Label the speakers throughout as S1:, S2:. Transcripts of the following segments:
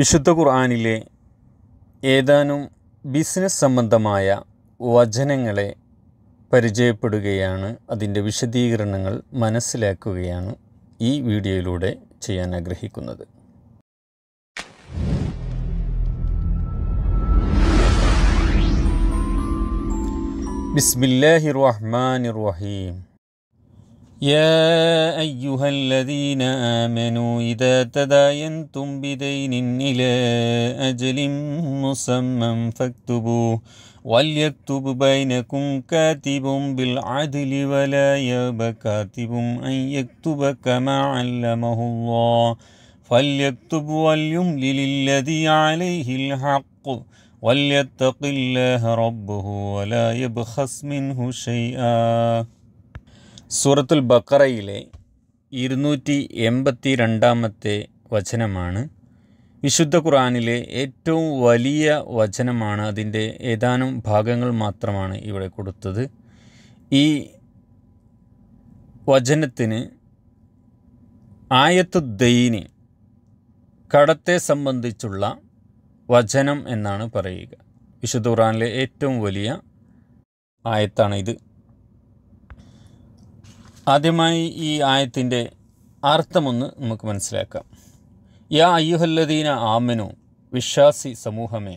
S1: വിശുദ്ധ ഖുർആാനിലെ ഏതാനും ബിസിനസ് സംബന്ധമായ വചനങ്ങളെ പരിചയപ്പെടുകയാണ് അതിൻ്റെ വിശദീകരണങ്ങൾ മനസ്സിലാക്കുകയാണ് ഈ വീഡിയോയിലൂടെ ചെയ്യാൻ ആഗ്രഹിക്കുന്നത് ബിസ്മില്ലാഹി റഹ്മാൻ റഹീം يا أيها الذين آمنوا إذا تداينتم بدين إلى أجل مسمى فاكتبوه وليكتب بينكم كاتب بالعدل ولا ياب كاتب أن يكتب كما علمه الله فليكتب وليملل الذي عليه الحق وليتق الله ربه ولا يبخس منه شيئا സൂറത്തുൽ ബക്കറയിലെ ഇരുന്നൂറ്റി എൺപത്തി രണ്ടാമത്തെ വചനമാണ് വിശുദ്ധ ഖുറാനിലെ ഏറ്റവും വലിയ വചനമാണ് അതിൻ്റെ ഏതാനും ഭാഗങ്ങൾ മാത്രമാണ് ഇവിടെ കൊടുത്തത് ഈ വചനത്തിന് ആയത്തു ദൈന് കടത്തെ സംബന്ധിച്ചുള്ള വചനം എന്നാണ് പറയുക വിശുദ്ധ ഖുറാനിലെ ഏറ്റവും വലിയ ആയത്താണ് ഇത് ആദ്യമായി ഈ ആയത്തിൻ്റെ അർത്ഥമൊന്ന് നമുക്ക് മനസ്സിലാക്കാം യാ അയ്യുഹല്ലദീന ആമനു വിശ്വാസി സമൂഹമേ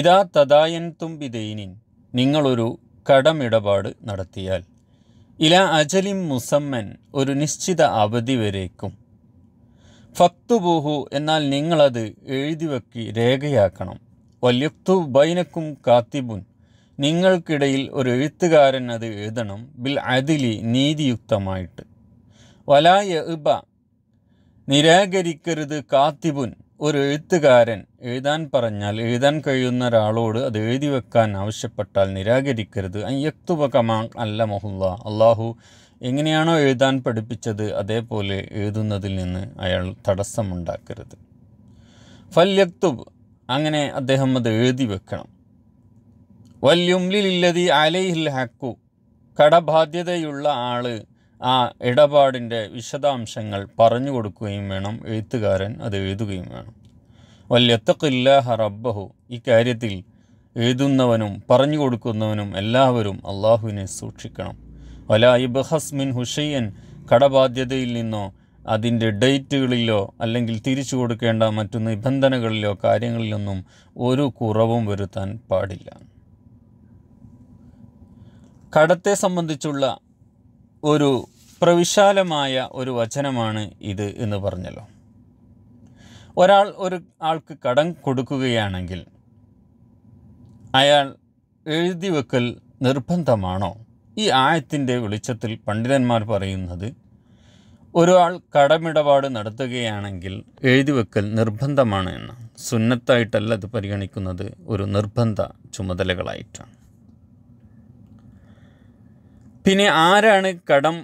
S1: ഇതാ തദായൻ തുമ്പി ദൈനിൻ നിങ്ങളൊരു കടമിടപാട് നടത്തിയാൽ ഇല അജലിം മുസമ്മൻ ഒരു നിശ്ചിത അവധി വരേക്കും ഫക്തുബൂഹു എന്നാൽ നിങ്ങളത് വെക്കി രേഖയാക്കണം വല്യുക്തു ബൈനക്കും കാത്തിബുൻ നിങ്ങൾക്കിടയിൽ ഒരു എഴുത്തുകാരൻ അത് എഴുതണം ബിൽ അതിലി നീതിയുക്തമായിട്ട് വലായ ഇബ നിരാകരിക്കരുത് കാത്തിബുൻ ഒരു എഴുത്തുകാരൻ എഴുതാൻ പറഞ്ഞാൽ എഴുതാൻ കഴിയുന്ന ഒരാളോട് അത് എഴുതി വെക്കാൻ ആവശ്യപ്പെട്ടാൽ നിരാകരിക്കരുത് അയ്യക്തുപകമാ അല്ല മഹുല്ല അള്ളാഹു എങ്ങനെയാണോ എഴുതാൻ പഠിപ്പിച്ചത് അതേപോലെ എഴുതുന്നതിൽ നിന്ന് അയാൾ തടസ്സമുണ്ടാക്കരുത് ഫല്യക്തുബ് അങ്ങനെ അദ്ദേഹം അത് എഴുതി വെക്കണം വല്യുംലില്ലതി അലൈഹിൽ ഹക്കു കടബാധ്യതയുള്ള ആൾ ആ ഇടപാടിൻ്റെ വിശദാംശങ്ങൾ പറഞ്ഞു കൊടുക്കുകയും വേണം എഴുത്തുകാരൻ അത് എഴുതുകയും വേണം വല്യത്തക്കില്ലാഹ റബ്ബഹു ഇക്കാര്യത്തിൽ എഴുതുന്നവനും പറഞ്ഞു കൊടുക്കുന്നവനും എല്ലാവരും അള്ളാഹുവിനെ സൂക്ഷിക്കണം വല ഇബഹസ്മിൻ ഹുഷയ്യൻ കടബാധ്യതയിൽ നിന്നോ അതിൻ്റെ ഡേറ്റുകളിലോ അല്ലെങ്കിൽ തിരിച്ചു കൊടുക്കേണ്ട മറ്റു നിബന്ധനകളിലോ കാര്യങ്ങളിലൊന്നും ഒരു കുറവും വരുത്താൻ പാടില്ല കടത്തെ സംബന്ധിച്ചുള്ള ഒരു പ്രവിശാലമായ ഒരു വചനമാണ് ഇത് എന്ന് പറഞ്ഞല്ലോ ഒരാൾ ഒരു ആൾക്ക് കടം കൊടുക്കുകയാണെങ്കിൽ അയാൾ എഴുതി വെക്കൽ നിർബന്ധമാണോ ഈ ആയത്തിൻ്റെ വെളിച്ചത്തിൽ പണ്ഡിതന്മാർ പറയുന്നത് ഒരാൾ കടമിടപാട് നടത്തുകയാണെങ്കിൽ എഴുതി വെക്കൽ നിർബന്ധമാണ് എന്ന് സുന്നത്തായിട്ടല്ല അത് പരിഗണിക്കുന്നത് ഒരു നിർബന്ധ ചുമതലകളായിട്ടാണ് പിന്നെ ആരാണ് കടം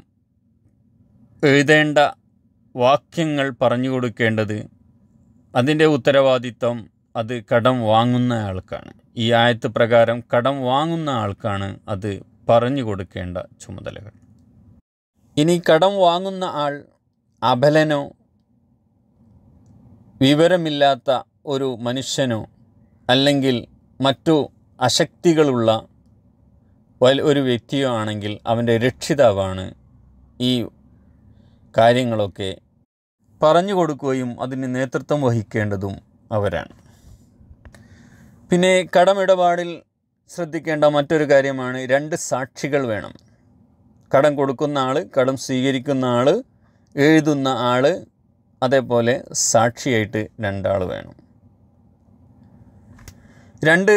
S1: എഴുതേണ്ട വാക്യങ്ങൾ പറഞ്ഞു കൊടുക്കേണ്ടത് അതിൻ്റെ ഉത്തരവാദിത്വം അത് കടം വാങ്ങുന്ന ആൾക്കാണ് ഈ ആയത്ത് പ്രകാരം കടം വാങ്ങുന്ന ആൾക്കാണ് അത് പറഞ്ഞു കൊടുക്കേണ്ട ചുമതലകൾ ഇനി കടം വാങ്ങുന്ന ആൾ അബലനോ വിവരമില്ലാത്ത ഒരു മനുഷ്യനോ അല്ലെങ്കിൽ മറ്റു അശക്തികളുള്ള ഒരു വ്യക്തിയോ ആണെങ്കിൽ അവൻ്റെ രക്ഷിതാവാണ് ഈ കാര്യങ്ങളൊക്കെ പറഞ്ഞു കൊടുക്കുകയും അതിന് നേതൃത്വം വഹിക്കേണ്ടതും അവരാണ് പിന്നെ കടമിടപാടിൽ ശ്രദ്ധിക്കേണ്ട മറ്റൊരു കാര്യമാണ് രണ്ട് സാക്ഷികൾ വേണം കടം കൊടുക്കുന്ന ആൾ കടം സ്വീകരിക്കുന്ന ആൾ എഴുതുന്ന ആൾ അതേപോലെ സാക്ഷിയായിട്ട് രണ്ടാൾ വേണം രണ്ട്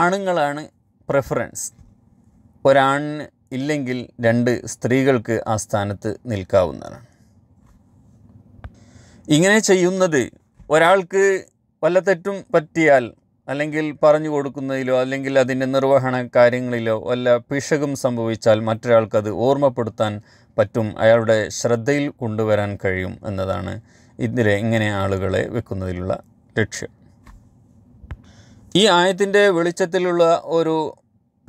S1: ആണുങ്ങളാണ് പ്രിഫറൻസ് ഒരാണിന് ഇല്ലെങ്കിൽ രണ്ട് സ്ത്രീകൾക്ക് ആ സ്ഥാനത്ത് നിൽക്കാവുന്നതാണ് ഇങ്ങനെ ചെയ്യുന്നത് ഒരാൾക്ക് വല്ല തെറ്റും പറ്റിയാൽ അല്ലെങ്കിൽ പറഞ്ഞു കൊടുക്കുന്നതിലോ അല്ലെങ്കിൽ അതിൻ്റെ നിർവഹണ കാര്യങ്ങളിലോ വല്ല പിശകും സംഭവിച്ചാൽ മറ്റൊരാൾക്കത് ഓർമ്മപ്പെടുത്താൻ പറ്റും അയാളുടെ ശ്രദ്ധയിൽ കൊണ്ടുവരാൻ കഴിയും എന്നതാണ് ഇതിലെ ഇങ്ങനെ ആളുകളെ വെക്കുന്നതിലുള്ള ലക്ഷ്യം ഈ ആയത്തിൻ്റെ വെളിച്ചത്തിലുള്ള ഒരു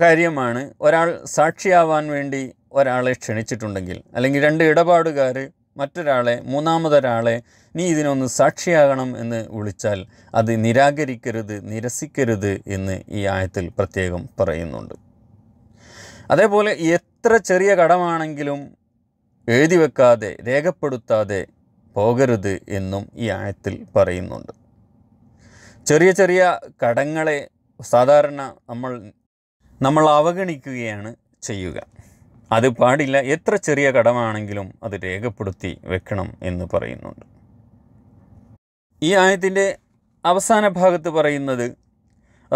S1: കാര്യമാണ് ഒരാൾ സാക്ഷിയാവാൻ വേണ്ടി ഒരാളെ ക്ഷണിച്ചിട്ടുണ്ടെങ്കിൽ അല്ലെങ്കിൽ രണ്ട് ഇടപാടുകാർ മറ്റൊരാളെ മൂന്നാമതൊരാളെ നീ ഇതിനൊന്ന് സാക്ഷിയാകണം എന്ന് വിളിച്ചാൽ അത് നിരാകരിക്കരുത് നിരസിക്കരുത് എന്ന് ഈ ആയത്തിൽ പ്രത്യേകം പറയുന്നുണ്ട് അതേപോലെ എത്ര ചെറിയ കടമാണെങ്കിലും എഴുതി വെക്കാതെ രേഖപ്പെടുത്താതെ പോകരുത് എന്നും ഈ ആയത്തിൽ പറയുന്നുണ്ട് ചെറിയ ചെറിയ കടങ്ങളെ സാധാരണ നമ്മൾ നമ്മൾ അവഗണിക്കുകയാണ് ചെയ്യുക അത് പാടില്ല എത്ര ചെറിയ കടമാണെങ്കിലും അത് രേഖപ്പെടുത്തി വെക്കണം എന്ന് പറയുന്നുണ്ട് ഈ ആയത്തിൻ്റെ അവസാന ഭാഗത്ത് പറയുന്നത്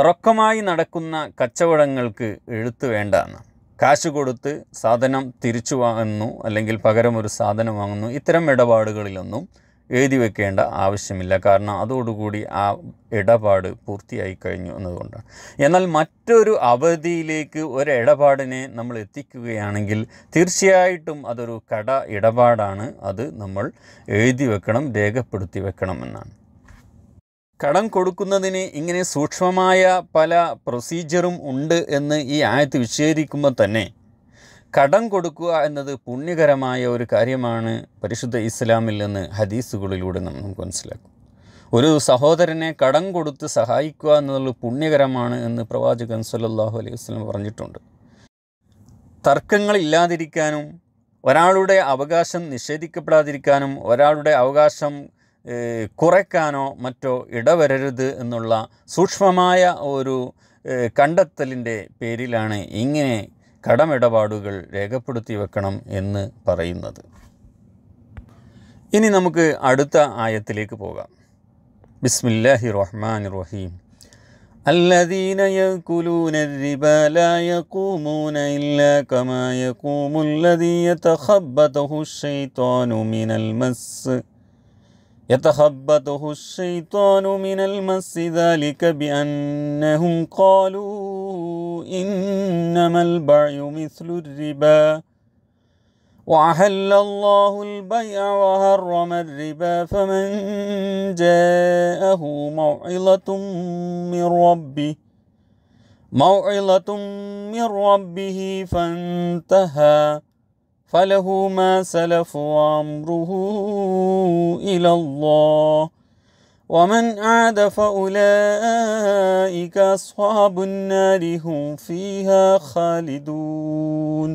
S1: റൊക്കമായി നടക്കുന്ന കച്ചവടങ്ങൾക്ക് എഴുത്ത് വേണ്ട കാശ് കൊടുത്ത് സാധനം തിരിച്ചു വാങ്ങുന്നു അല്ലെങ്കിൽ പകരം ഒരു സാധനം വാങ്ങുന്നു ഇത്തരം ഇടപാടുകളിലൊന്നും എഴുതി വെക്കേണ്ട ആവശ്യമില്ല കാരണം അതോടുകൂടി ആ ഇടപാട് പൂർത്തിയായി കഴിഞ്ഞു എന്നതുകൊണ്ട് എന്നാൽ മറ്റൊരു അവധിയിലേക്ക് ഒരു ഇടപാടിനെ നമ്മൾ എത്തിക്കുകയാണെങ്കിൽ തീർച്ചയായിട്ടും അതൊരു കട ഇടപാടാണ് അത് നമ്മൾ എഴുതി വെക്കണം രേഖപ്പെടുത്തി വെക്കണം എന്നാണ് കടം കൊടുക്കുന്നതിന് ഇങ്ങനെ സൂക്ഷ്മമായ പല പ്രൊസീജിയറും ഉണ്ട് എന്ന് ഈ ആയത്ത് വിശദീകരിക്കുമ്പോൾ തന്നെ കടം കൊടുക്കുക എന്നത് പുണ്യകരമായ ഒരു കാര്യമാണ് പരിശുദ്ധ ഇസ്ലാമിൽ നിന്ന് ഹദീസുകളിലൂടെ നമുക്ക് മനസ്സിലാക്കും ഒരു സഹോദരനെ കടം കൊടുത്ത് സഹായിക്കുക എന്നുള്ളത് പുണ്യകരമാണ് എന്ന് പ്രവാചകൻ സല്ലാഹു അലൈഹി വസ്ലം പറഞ്ഞിട്ടുണ്ട് തർക്കങ്ങൾ ഇല്ലാതിരിക്കാനും ഒരാളുടെ അവകാശം നിഷേധിക്കപ്പെടാതിരിക്കാനും ഒരാളുടെ അവകാശം കുറയ്ക്കാനോ മറ്റോ ഇടവരരുത് എന്നുള്ള സൂക്ഷ്മമായ ഒരു കണ്ടെത്തലിൻ്റെ പേരിലാണ് ഇങ്ങനെ കടമിടപാടുകൾ രേഖപ്പെടുത്തി വെക്കണം എന്ന് പറയുന്നത് ഇനി നമുക്ക് അടുത്ത ആയത്തിലേക്ക് പോകാം ബിസ്മില്ലാഹി റഹ്മാൻ റഹീം الذين يأكلون الربا لا يقومون إلا كما يقوم الذي يتخبطه الشيطان من المس يتخبطه الشيطان من المس ذلك بأنهم قالوا إنما البعي مثل الربا وأحل الله البيع وحرم الربا فمن جاءه موعظة من ربه موعظة من ربه فانتهى فله ما سلف وامره إلى الله ومن عاد فأولئك أصحاب النار هم فيها خالدون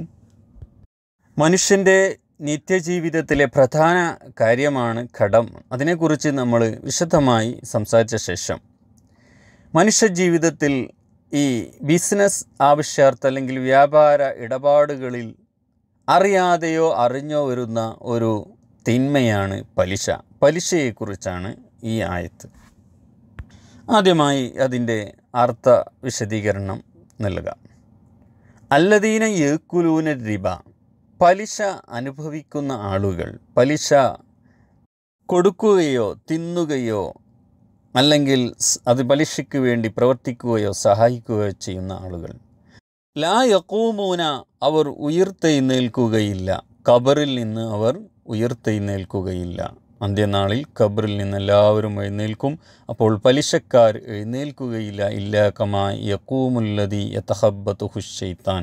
S1: മനുഷ്യൻ്റെ നിത്യജീവിതത്തിലെ പ്രധാന കാര്യമാണ് ഘടം അതിനെക്കുറിച്ച് നമ്മൾ വിശദമായി സംസാരിച്ച ശേഷം മനുഷ്യജീവിതത്തിൽ ഈ ബിസിനസ് ആവശ്യാർത്ഥം അല്ലെങ്കിൽ വ്യാപാര ഇടപാടുകളിൽ അറിയാതെയോ അറിഞ്ഞോ വരുന്ന ഒരു തിന്മയാണ് പലിശ പലിശയെക്കുറിച്ചാണ് ഈ ആയത്ത് ആദ്യമായി അതിൻ്റെ അർത്ഥ വിശദീകരണം നൽകാം അല്ലദീന യേക്കുലൂന റിബ പലിശ അനുഭവിക്കുന്ന ആളുകൾ പലിശ കൊടുക്കുകയോ തിന്നുകയോ അല്ലെങ്കിൽ അത് പലിശയ്ക്ക് വേണ്ടി പ്രവർത്തിക്കുകയോ സഹായിക്കുകയോ ചെയ്യുന്ന ആളുകൾ ലാ യക്കൂമൂന അവർ ഉയർത്തെഴുന്നേൽക്കുകയില്ല കബറിൽ നിന്ന് അവർ ഉയർത്തെഴുന്നേൽക്കുകയില്ല അന്ത്യനാളിൽ ഖബറിൽ നിന്ന് എല്ലാവരും എഴുന്നേൽക്കും അപ്പോൾ പലിശക്കാർ എഴുന്നേൽക്കുകയില്ല ഇല്ലാക്കമാ യക്കൂമുല്ലതി യഥഹബത്ത് ഹുഷൈത്താൻ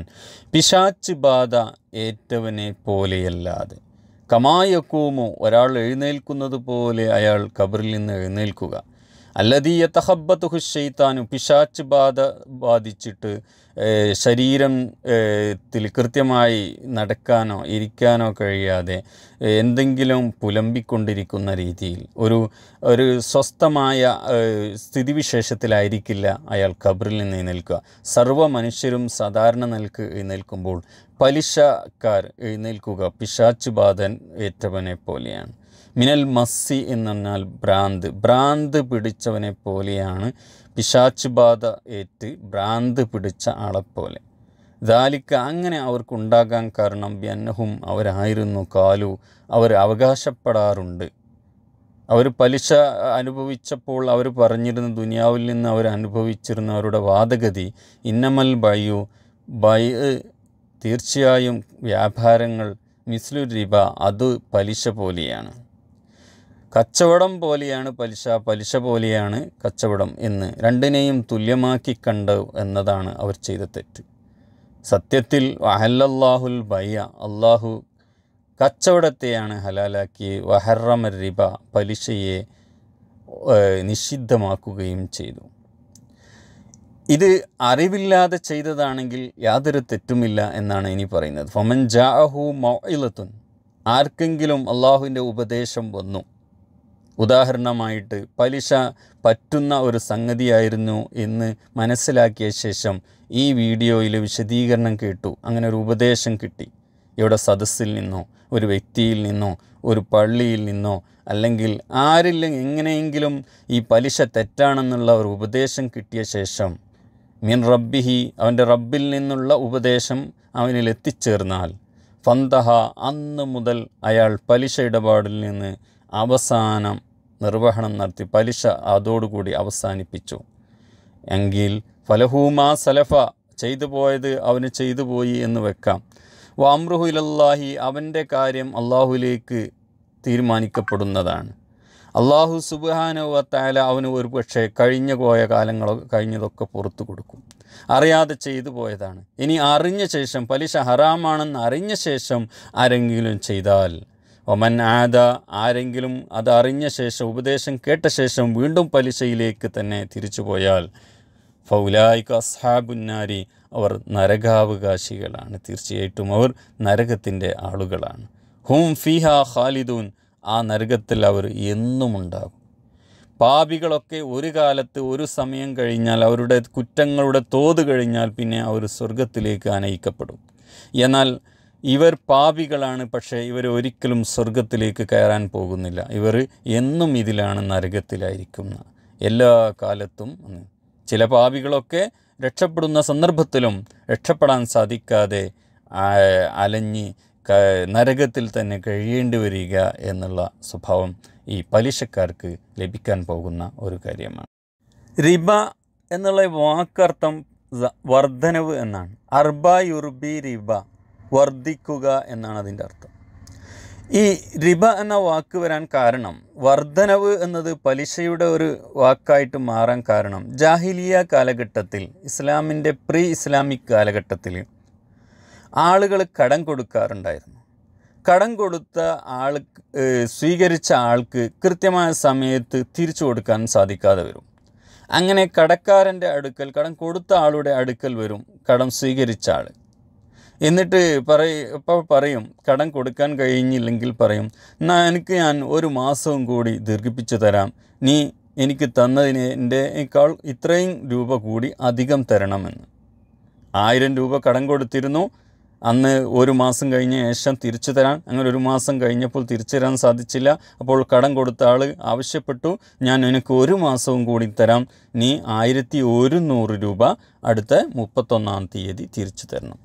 S1: പിശാച്ച് ബാധ ഏറ്റവനെ പോലെയല്ലാതെ കമാ ഒരാൾ എഴുന്നേൽക്കുന്നത് പോലെ അയാൾ ഖബറിൽ നിന്ന് എഴുന്നേൽക്കുക അല്ലതീയ തഹബത്തുഹു ഷെയ്ത്താനു പിശാച്ച് ബാധ ബാധിച്ചിട്ട് ശരീരം ത്തിൽ കൃത്യമായി നടക്കാനോ ഇരിക്കാനോ കഴിയാതെ എന്തെങ്കിലും പുലമ്പിക്കൊണ്ടിരിക്കുന്ന രീതിയിൽ ഒരു ഒരു സ്വസ്ഥമായ സ്ഥിതിവിശേഷത്തിലായിരിക്കില്ല അയാൾ ഖബറിൽ നിന്ന് നിൽക്കുക സർവ്വ മനുഷ്യരും സാധാരണ നിൽക്ക് നിൽക്കുമ്പോൾ പലിശക്കാർ എഴുന്നേൽക്കുക പിശാച്ച് ബാധൻ ഏറ്റവനെ പോലെയാണ് മിനൽ മസ്സി എന്ന് പറഞ്ഞാൽ ഭ്രാന്ത് ഭ്രാന്ത് പിടിച്ചവനെ പോലെയാണ് പിശാച്ച് ബാധ ഏറ്റ് ഭ്രാന്ത് പിടിച്ച ആളെപ്പോലെ ദാലിക്ക് അങ്ങനെ അവർക്കുണ്ടാകാൻ കാരണം ബിയന്നഹും അവരായിരുന്നു കാലു അവർ അവകാശപ്പെടാറുണ്ട് അവർ പലിശ അനുഭവിച്ചപ്പോൾ അവർ പറഞ്ഞിരുന്ന ദുനിയാവിൽ നിന്ന് അവർ അനുഭവിച്ചിരുന്ന അവരുടെ വാദഗതി ഇന്നമൽ ബയു ബൈ തീർച്ചയായും വ്യാപാരങ്ങൾ മിസ്ലു റിബ അത് പലിശ പോലെയാണ് കച്ചവടം പോലെയാണ് പലിശ പലിശ പോലെയാണ് കച്ചവടം എന്ന് രണ്ടിനെയും തുല്യമാക്കി കണ്ട് എന്നതാണ് അവർ ചെയ്ത തെറ്റ് സത്യത്തിൽ വഹല്ലല്ലാഹുൽ ബയ്യ അള്ളാഹു കച്ചവടത്തെയാണ് ഹലാലാക്കി വഹറമ റിബ പലിശയെ നിഷിദ്ധമാക്കുകയും ചെയ്തു ഇത് അറിവില്ലാതെ ചെയ്തതാണെങ്കിൽ യാതൊരു തെറ്റുമില്ല എന്നാണ് ഇനി പറയുന്നത് ഫമൻ ജാഹു മൊയിലത്തുൻ ആർക്കെങ്കിലും അള്ളാഹുവിൻ്റെ ഉപദേശം വന്നു ഉദാഹരണമായിട്ട് പലിശ പറ്റുന്ന ഒരു സംഗതിയായിരുന്നു എന്ന് മനസ്സിലാക്കിയ ശേഷം ഈ വീഡിയോയിൽ വിശദീകരണം കേട്ടു അങ്ങനെ ഒരു ഉപദേശം കിട്ടി ഇവിടെ സദസ്സിൽ നിന്നോ ഒരു വ്യക്തിയിൽ നിന്നോ ഒരു പള്ളിയിൽ നിന്നോ അല്ലെങ്കിൽ ആരില്ല എങ്ങനെയെങ്കിലും ഈ പലിശ തെറ്റാണെന്നുള്ള ഒരു ഉപദേശം കിട്ടിയ ശേഷം മിൻ റബ്ബിഹി അവൻ്റെ റബ്ബിൽ നിന്നുള്ള ഉപദേശം അവനിൽ എത്തിച്ചേർന്നാൽ ഫന്തഹ അന്ന് മുതൽ അയാൾ പലിശ ഇടപാടിൽ നിന്ന് അവസാനം നിർവഹണം നടത്തി പലിശ അതോടുകൂടി അവസാനിപ്പിച്ചു എങ്കിൽ ഫലഹൂമാ സലഫ ചെയ്തു പോയത് അവന് ചെയ്തു പോയി എന്ന് വെക്കാം വാമ്രുഹു ഇലല്ലാഹി അവൻ്റെ കാര്യം അള്ളാഹുലേക്ക് തീരുമാനിക്കപ്പെടുന്നതാണ് അള്ളാഹു സുബാനുവത്തായാല അവന് ഒരു പക്ഷേ കഴിഞ്ഞു പോയ കാലങ്ങളൊക്കെ കഴിഞ്ഞതൊക്കെ പുറത്തു കൊടുക്കും അറിയാതെ ചെയ്തു പോയതാണ് ഇനി അറിഞ്ഞ ശേഷം പലിശ ഹറാമാണെന്ന് അറിഞ്ഞ ശേഷം ആരെങ്കിലും ചെയ്താൽ ഒമൻ ആദ ആരെങ്കിലും അതറിഞ്ഞ ശേഷം ഉപദേശം കേട്ട ശേഷം വീണ്ടും പലിശയിലേക്ക് തന്നെ തിരിച്ചുപോയാൽ ഫൗലായിക അസ്ഹാബുന്നാരി അവർ നരകാവകാശികളാണ് തീർച്ചയായിട്ടും അവർ നരകത്തിൻ്റെ ആളുകളാണ് ഹും ഫിഹ ഖാലിദൂൻ ആ നരകത്തിൽ അവർ എന്നും ഉണ്ടാകും പാപികളൊക്കെ ഒരു കാലത്ത് ഒരു സമയം കഴിഞ്ഞാൽ അവരുടെ കുറ്റങ്ങളുടെ തോത് കഴിഞ്ഞാൽ പിന്നെ അവർ സ്വർഗത്തിലേക്ക് അനയിക്കപ്പെടും എന്നാൽ ഇവർ പാപികളാണ് പക്ഷേ ഇവർ ഒരിക്കലും സ്വർഗത്തിലേക്ക് കയറാൻ പോകുന്നില്ല ഇവർ എന്നും ഇതിലാണ് നരകത്തിലായിരിക്കുന്ന എല്ലാ കാലത്തും ചില പാപികളൊക്കെ രക്ഷപ്പെടുന്ന സന്ദർഭത്തിലും രക്ഷപ്പെടാൻ സാധിക്കാതെ അലഞ്ഞ് നരകത്തിൽ തന്നെ കഴിയേണ്ടി വരിക എന്നുള്ള സ്വഭാവം ഈ പലിശക്കാർക്ക് ലഭിക്കാൻ പോകുന്ന ഒരു കാര്യമാണ് റിബ എന്നുള്ള വാക്കർത്ഥം വർധനവ് എന്നാണ് അർബ യുർബി റിബ വർദ്ധിക്കുക എന്നാണ് അതിൻ്റെ അർത്ഥം ഈ റിബ എന്ന വാക്ക് വരാൻ കാരണം വർധനവ് എന്നത് പലിശയുടെ ഒരു വാക്കായിട്ട് മാറാൻ കാരണം ജാഹിലിയ കാലഘട്ടത്തിൽ ഇസ്ലാമിൻ്റെ പ്രീ ഇസ്ലാമിക് കാലഘട്ടത്തിൽ ആളുകൾ കടം കൊടുക്കാറുണ്ടായിരുന്നു കടം കൊടുത്ത ആൾ സ്വീകരിച്ച ആൾക്ക് കൃത്യമായ സമയത്ത് തിരിച്ചു കൊടുക്കാൻ സാധിക്കാതെ വരും അങ്ങനെ കടക്കാരൻ്റെ അടുക്കൽ കടം കൊടുത്ത ആളുടെ അടുക്കൽ വരും കടം സ്വീകരിച്ച ആൾ എന്നിട്ട് പറയ ഇപ്പോൾ പറയും കടം കൊടുക്കാൻ കഴിഞ്ഞില്ലെങ്കിൽ പറയും എന്നാൽ എനിക്ക് ഞാൻ ഒരു മാസവും കൂടി ദീർഘിപ്പിച്ചു തരാം നീ എനിക്ക് തന്നതിന് എൻ്റെക്കാൾ ഇത്രയും രൂപ കൂടി അധികം തരണമെന്ന് ആയിരം രൂപ കടം കൊടുത്തിരുന്നു അന്ന് ഒരു മാസം കഴിഞ്ഞ ശേഷം തിരിച്ചു തരാൻ അങ്ങനെ ഒരു മാസം കഴിഞ്ഞപ്പോൾ തിരിച്ചു തരാൻ സാധിച്ചില്ല അപ്പോൾ കടം കൊടുത്ത ആൾ ആവശ്യപ്പെട്ടു ഞാൻ നിനക്ക് ഒരു മാസവും കൂടി തരാം നീ ആയിരത്തി ഒരുന്നൂറ് രൂപ അടുത്ത മുപ്പത്തൊന്നാം തീയതി തിരിച്ചു തരണം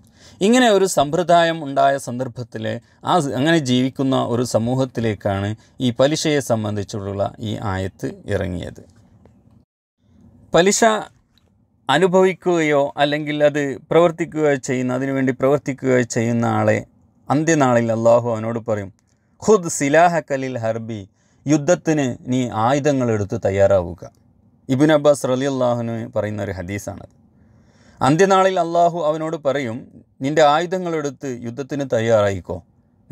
S1: ഇങ്ങനെ ഒരു സമ്പ്രദായം ഉണ്ടായ സന്ദർഭത്തിൽ ആ അങ്ങനെ ജീവിക്കുന്ന ഒരു സമൂഹത്തിലേക്കാണ് ഈ പലിശയെ സംബന്ധിച്ചുള്ള ഈ ആയത്ത് ഇറങ്ങിയത് പലിശ അനുഭവിക്കുകയോ അല്ലെങ്കിൽ അത് പ്രവർത്തിക്കുകയോ ചെയ്യുന്ന അതിനുവേണ്ടി പ്രവർത്തിക്കുകയോ ചെയ്യുന്ന ആളെ അന്ത്യനാളിൽ അള്ളാഹു അവനോട് പറയും ഖുദ് സിലാഹ കലിൽ ഹർബി യുദ്ധത്തിന് നീ ആയുധങ്ങളെടുത്ത് തയ്യാറാവുക ഇബിൻ അബ്ബാസ് റലി അള്ളാഹുന് പറയുന്ന ഒരു ഹദീസാണത് അന്ത്യനാളിൽ അള്ളാഹു അവനോട് പറയും നിന്റെ ആയുധങ്ങളെടുത്ത് യുദ്ധത്തിന് തയ്യാറായിക്കോ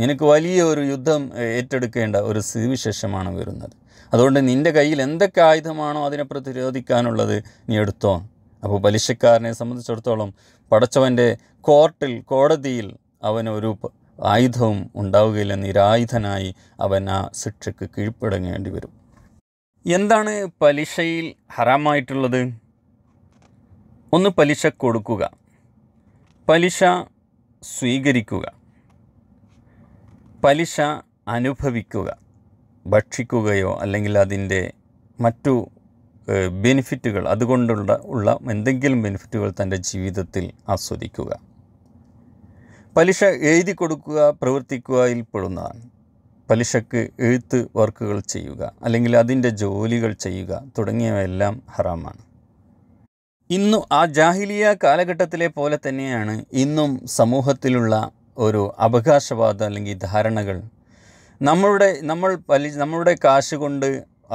S1: നിനക്ക് വലിയ ഒരു യുദ്ധം ഏറ്റെടുക്കേണ്ട ഒരു സ്ഥിതിവിശേഷമാണ് വരുന്നത് അതുകൊണ്ട് നിൻ്റെ കയ്യിൽ എന്തൊക്കെ ആയുധമാണോ അതിനെ പ്രതിരോധിക്കാനുള്ളത് നീ എടുത്തോ അപ്പോൾ പലിശക്കാരനെ സംബന്ധിച്ചിടത്തോളം പടച്ചവൻ്റെ കോർട്ടിൽ കോടതിയിൽ അവനൊരു ആയുധവും ഉണ്ടാവുകയില്ല നിരായുധനായി അവൻ ആ ശിക്ഷയ്ക്ക് കീഴ്പ്പെടങ്ങേണ്ടി വരും എന്താണ് പലിശയിൽ ഹറാമായിട്ടുള്ളത് ഒന്ന് പലിശ കൊടുക്കുക പലിശ സ്വീകരിക്കുക പലിശ അനുഭവിക്കുക ഭക്ഷിക്കുകയോ അല്ലെങ്കിൽ അതിൻ്റെ മറ്റു ബെനിഫിറ്റുകൾ അതുകൊണ്ടുള്ള ഉള്ള എന്തെങ്കിലും ബെനിഫിറ്റുകൾ തൻ്റെ ജീവിതത്തിൽ ആസ്വദിക്കുക പലിശ എഴുതി കൊടുക്കുക പ്രവർത്തിക്കുകയിൽ പെടുന്നതാണ് പലിശക്ക് എഴുത്ത് വർക്കുകൾ ചെയ്യുക അല്ലെങ്കിൽ അതിൻ്റെ ജോലികൾ ചെയ്യുക തുടങ്ങിയവയെല്ലാം ഹറാമാണ് ഇന്നു ആ ജാഹിലിയ കാലഘട്ടത്തിലെ പോലെ തന്നെയാണ് ഇന്നും സമൂഹത്തിലുള്ള ഒരു അവകാശവാദം അല്ലെങ്കിൽ ധാരണകൾ നമ്മളുടെ നമ്മൾ പലി നമ്മളുടെ കാശ് കൊണ്ട്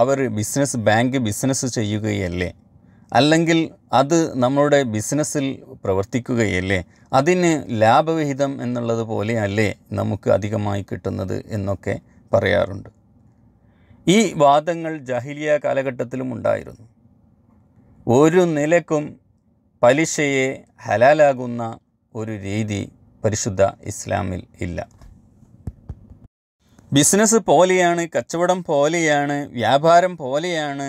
S1: അവർ ബിസിനസ് ബാങ്ക് ബിസിനസ് ചെയ്യുകയല്ലേ അല്ലെങ്കിൽ അത് നമ്മളുടെ ബിസിനസ്സിൽ പ്രവർത്തിക്കുകയല്ലേ അതിന് ലാഭവിഹിതം എന്നുള്ളത് പോലെയല്ലേ നമുക്ക് അധികമായി കിട്ടുന്നത് എന്നൊക്കെ പറയാറുണ്ട് ഈ വാദങ്ങൾ ജാഹിലിയ കാലഘട്ടത്തിലും ഉണ്ടായിരുന്നു ഒരു നിലക്കും പലിശയെ ഹലാലാകുന്ന ഒരു രീതി പരിശുദ്ധ ഇസ്ലാമിൽ ഇല്ല ബിസിനസ് പോലെയാണ് കച്ചവടം പോലെയാണ് വ്യാപാരം പോലെയാണ്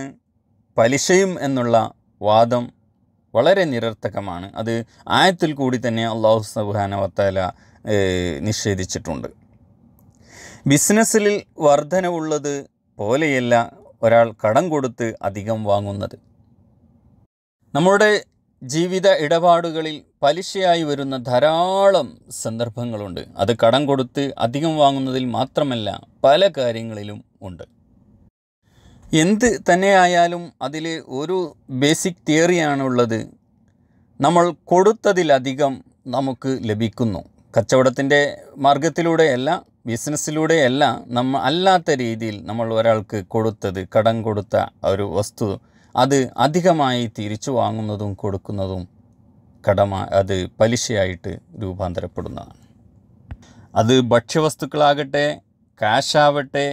S1: പലിശയും എന്നുള്ള വാദം വളരെ നിരർത്ഥകമാണ് അത് ആയത്തിൽ കൂടി തന്നെ അള്ളാഹു സബുഹാന വത്താല നിഷേധിച്ചിട്ടുണ്ട് ബിസിനസ്സിൽ വർധനവുള്ളത് പോലെയല്ല ഒരാൾ കടം കൊടുത്ത് അധികം വാങ്ങുന്നത് നമ്മുടെ ജീവിത ഇടപാടുകളിൽ പലിശയായി വരുന്ന ധാരാളം സന്ദർഭങ്ങളുണ്ട് അത് കടം കൊടുത്ത് അധികം വാങ്ങുന്നതിൽ മാത്രമല്ല പല കാര്യങ്ങളിലും ഉണ്ട് എന്ത് തന്നെയായാലും അതിൽ ഒരു ബേസിക് തിയറിയാണുള്ളത് നമ്മൾ കൊടുത്തതിലധികം നമുക്ക് ലഭിക്കുന്നു കച്ചവടത്തിൻ്റെ മാർഗത്തിലൂടെയല്ല ബിസിനസ്സിലൂടെയല്ല നമ്മ അല്ലാത്ത രീതിയിൽ നമ്മൾ ഒരാൾക്ക് കൊടുത്തത് കടം കൊടുത്ത ഒരു വസ്തു അത് അധികമായി തിരിച്ചു വാങ്ങുന്നതും കൊടുക്കുന്നതും കടമ അത് പലിശയായിട്ട് രൂപാന്തരപ്പെടുന്നതാണ് അത് ഭക്ഷ്യവസ്തുക്കളാകട്ടെ കാശാവട്ടെ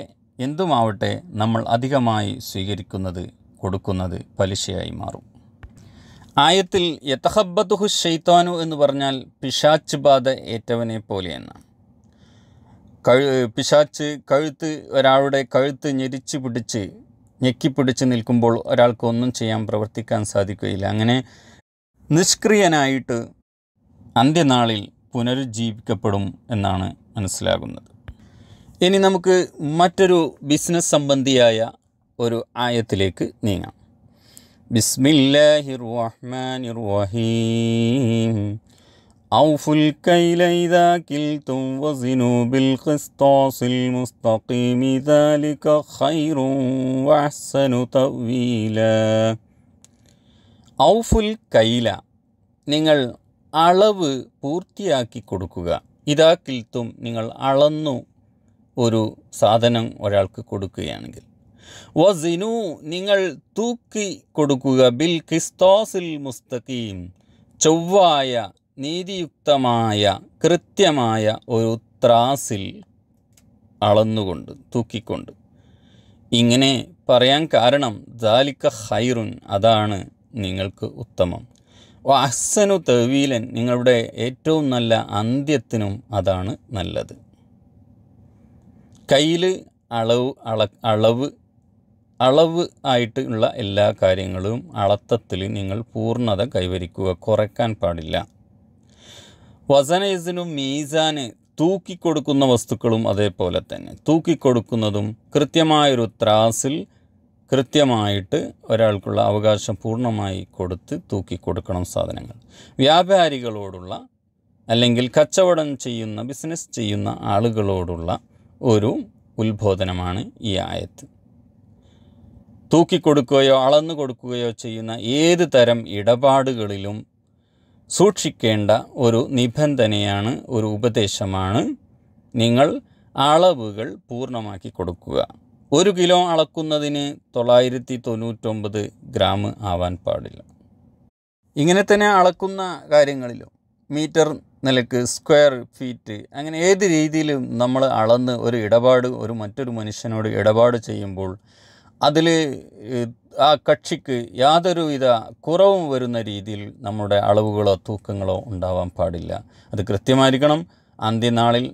S1: എന്തുമാവട്ടെ നമ്മൾ അധികമായി സ്വീകരിക്കുന്നത് കൊടുക്കുന്നത് പലിശയായി മാറും ആയത്തിൽ യഥഹബത്തുഹു ഷെയ്ത്താനു എന്ന് പറഞ്ഞാൽ പിശാച്ച് ബാധ ഏറ്റവനെ പോലെ എന്നാണ് കഴു പിശാച്ച് കഴുത്ത് ഒരാളുടെ കഴുത്ത് ഞെരിച്ച് പിടിച്ച് ഞെക്കിപ്പിടിച്ച് നിൽക്കുമ്പോൾ ഒരാൾക്ക് ഒന്നും ചെയ്യാൻ പ്രവർത്തിക്കാൻ സാധിക്കുകയില്ല അങ്ങനെ നിഷ്ക്രിയനായിട്ട് അന്ത്യനാളിൽ പുനരുജ്ജീവിക്കപ്പെടും എന്നാണ് മനസ്സിലാകുന്നത് ഇനി നമുക്ക് മറ്റൊരു ബിസിനസ് സംബന്ധിയായ ഒരു ആയത്തിലേക്ക് നീങ്ങാം ബിസ്മില്ലാഹിർ റഹ്മാനിർ റഹീം أوفوا الكيل إذا كلتم وزنوا بالقسطاس المستقيم ذلك خير وأحسن تأويلا ഔഫുൽ കൈല നിങ്ങൾ അളവ് പൂർത്തിയാക്കി കൊടുക്കുക ഇതാ കിൽത്തും നിങ്ങൾ അളന്നു ഒരു സാധനം ഒരാൾക്ക് കൊടുക്കുകയാണെങ്കിൽ വസിനു നിങ്ങൾ തൂക്കി കൊടുക്കുക ബിൽ കിസ്തോസിൽ മുസ്തഖീം ചൊവ്വായ നീതിയുക്തമായ കൃത്യമായ ഒരു ത്രാസിൽ അളന്നുകൊണ്ട് തൂക്കിക്കൊണ്ട് ഇങ്ങനെ പറയാൻ കാരണം ദാലിക്ക ഹൈറുൻ അതാണ് നിങ്ങൾക്ക് ഉത്തമം അഹ്സനു തെവീലൻ നിങ്ങളുടെ ഏറ്റവും നല്ല അന്ത്യത്തിനും അതാണ് നല്ലത് കയ്യിൽ അളവ് അള അളവ് അളവ് ആയിട്ടുള്ള എല്ലാ കാര്യങ്ങളും അളത്തത്തിൽ നിങ്ങൾ പൂർണ്ണത കൈവരിക്കുക കുറയ്ക്കാൻ പാടില്ല വസനയസിനും മീസാന് തൂക്കിക്കൊടുക്കുന്ന വസ്തുക്കളും അതേപോലെ തന്നെ തൂക്കിക്കൊടുക്കുന്നതും കൃത്യമായൊരു ത്രാസിൽ കൃത്യമായിട്ട് ഒരാൾക്കുള്ള അവകാശം പൂർണ്ണമായി കൊടുത്ത് തൂക്കിക്കൊടുക്കണം സാധനങ്ങൾ വ്യാപാരികളോടുള്ള അല്ലെങ്കിൽ കച്ചവടം ചെയ്യുന്ന ബിസിനസ് ചെയ്യുന്ന ആളുകളോടുള്ള ഒരു ഉത്ബോധനമാണ് ഈ ആയത്ത് തൂക്കിക്കൊടുക്കുകയോ അളന്നു കൊടുക്കുകയോ ചെയ്യുന്ന ഏത് തരം ഇടപാടുകളിലും സൂക്ഷിക്കേണ്ട ഒരു നിബന്ധനയാണ് ഒരു ഉപദേശമാണ് നിങ്ങൾ അളവുകൾ പൂർണ്ണമാക്കി കൊടുക്കുക ഒരു കിലോ അളക്കുന്നതിന് തൊള്ളായിരത്തി തൊണ്ണൂറ്റൊമ്പത് ഗ്രാം ആവാൻ പാടില്ല ഇങ്ങനെ തന്നെ അളക്കുന്ന കാര്യങ്ങളിലും മീറ്റർ നിലക്ക് സ്ക്വയർ ഫീറ്റ് അങ്ങനെ ഏത് രീതിയിലും നമ്മൾ അളന്ന് ഒരു ഇടപാട് ഒരു മറ്റൊരു മനുഷ്യനോട് ഇടപാട് ചെയ്യുമ്പോൾ അതിൽ ആ കക്ഷിക്ക് യാതൊരുവിധ കുറവും വരുന്ന രീതിയിൽ നമ്മുടെ അളവുകളോ തൂക്കങ്ങളോ ഉണ്ടാവാൻ പാടില്ല അത് കൃത്യമായിരിക്കണം അന്ത്യനാളിൽ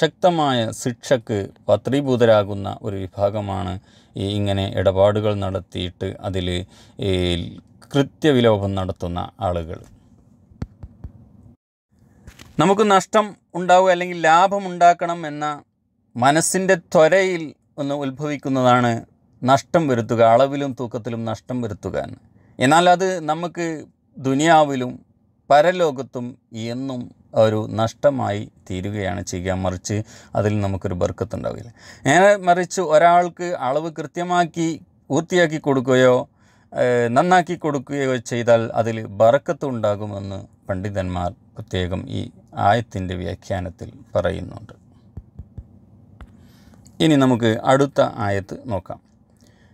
S1: ശക്തമായ ശിക്ഷക്ക് പത്രീഭൂതരാകുന്ന ഒരു വിഭാഗമാണ് ഈ ഇങ്ങനെ ഇടപാടുകൾ നടത്തിയിട്ട് അതിൽ കൃത്യവിലോപം നടത്തുന്ന ആളുകൾ നമുക്ക് നഷ്ടം ഉണ്ടാവുക അല്ലെങ്കിൽ ലാഭം ഉണ്ടാക്കണം എന്ന മനസ്സിൻ്റെ ത്വരയിൽ ഒന്ന് ഉത്ഭവിക്കുന്നതാണ് നഷ്ടം വരുത്തുക അളവിലും തൂക്കത്തിലും നഷ്ടം വരുത്തുക എന്നാൽ അത് നമുക്ക് ദുനിയാവിലും പരലോകത്തും എന്നും ഒരു നഷ്ടമായി തീരുകയാണ് ചെയ്യുക മറിച്ച് അതിൽ നമുക്കൊരു ബർക്കത്തുണ്ടാവില്ല നേരെ മറിച്ച് ഒരാൾക്ക് അളവ് കൃത്യമാക്കി പൂർത്തിയാക്കി കൊടുക്കുകയോ നന്നാക്കി കൊടുക്കുകയോ ചെയ്താൽ അതിൽ ബറക്കത്ത് ഉണ്ടാകുമെന്ന് പണ്ഡിതന്മാർ പ്രത്യേകം ഈ ആയത്തിൻ്റെ വ്യാഖ്യാനത്തിൽ പറയുന്നുണ്ട് ഇനി നമുക്ക് അടുത്ത ആയത്ത് നോക്കാം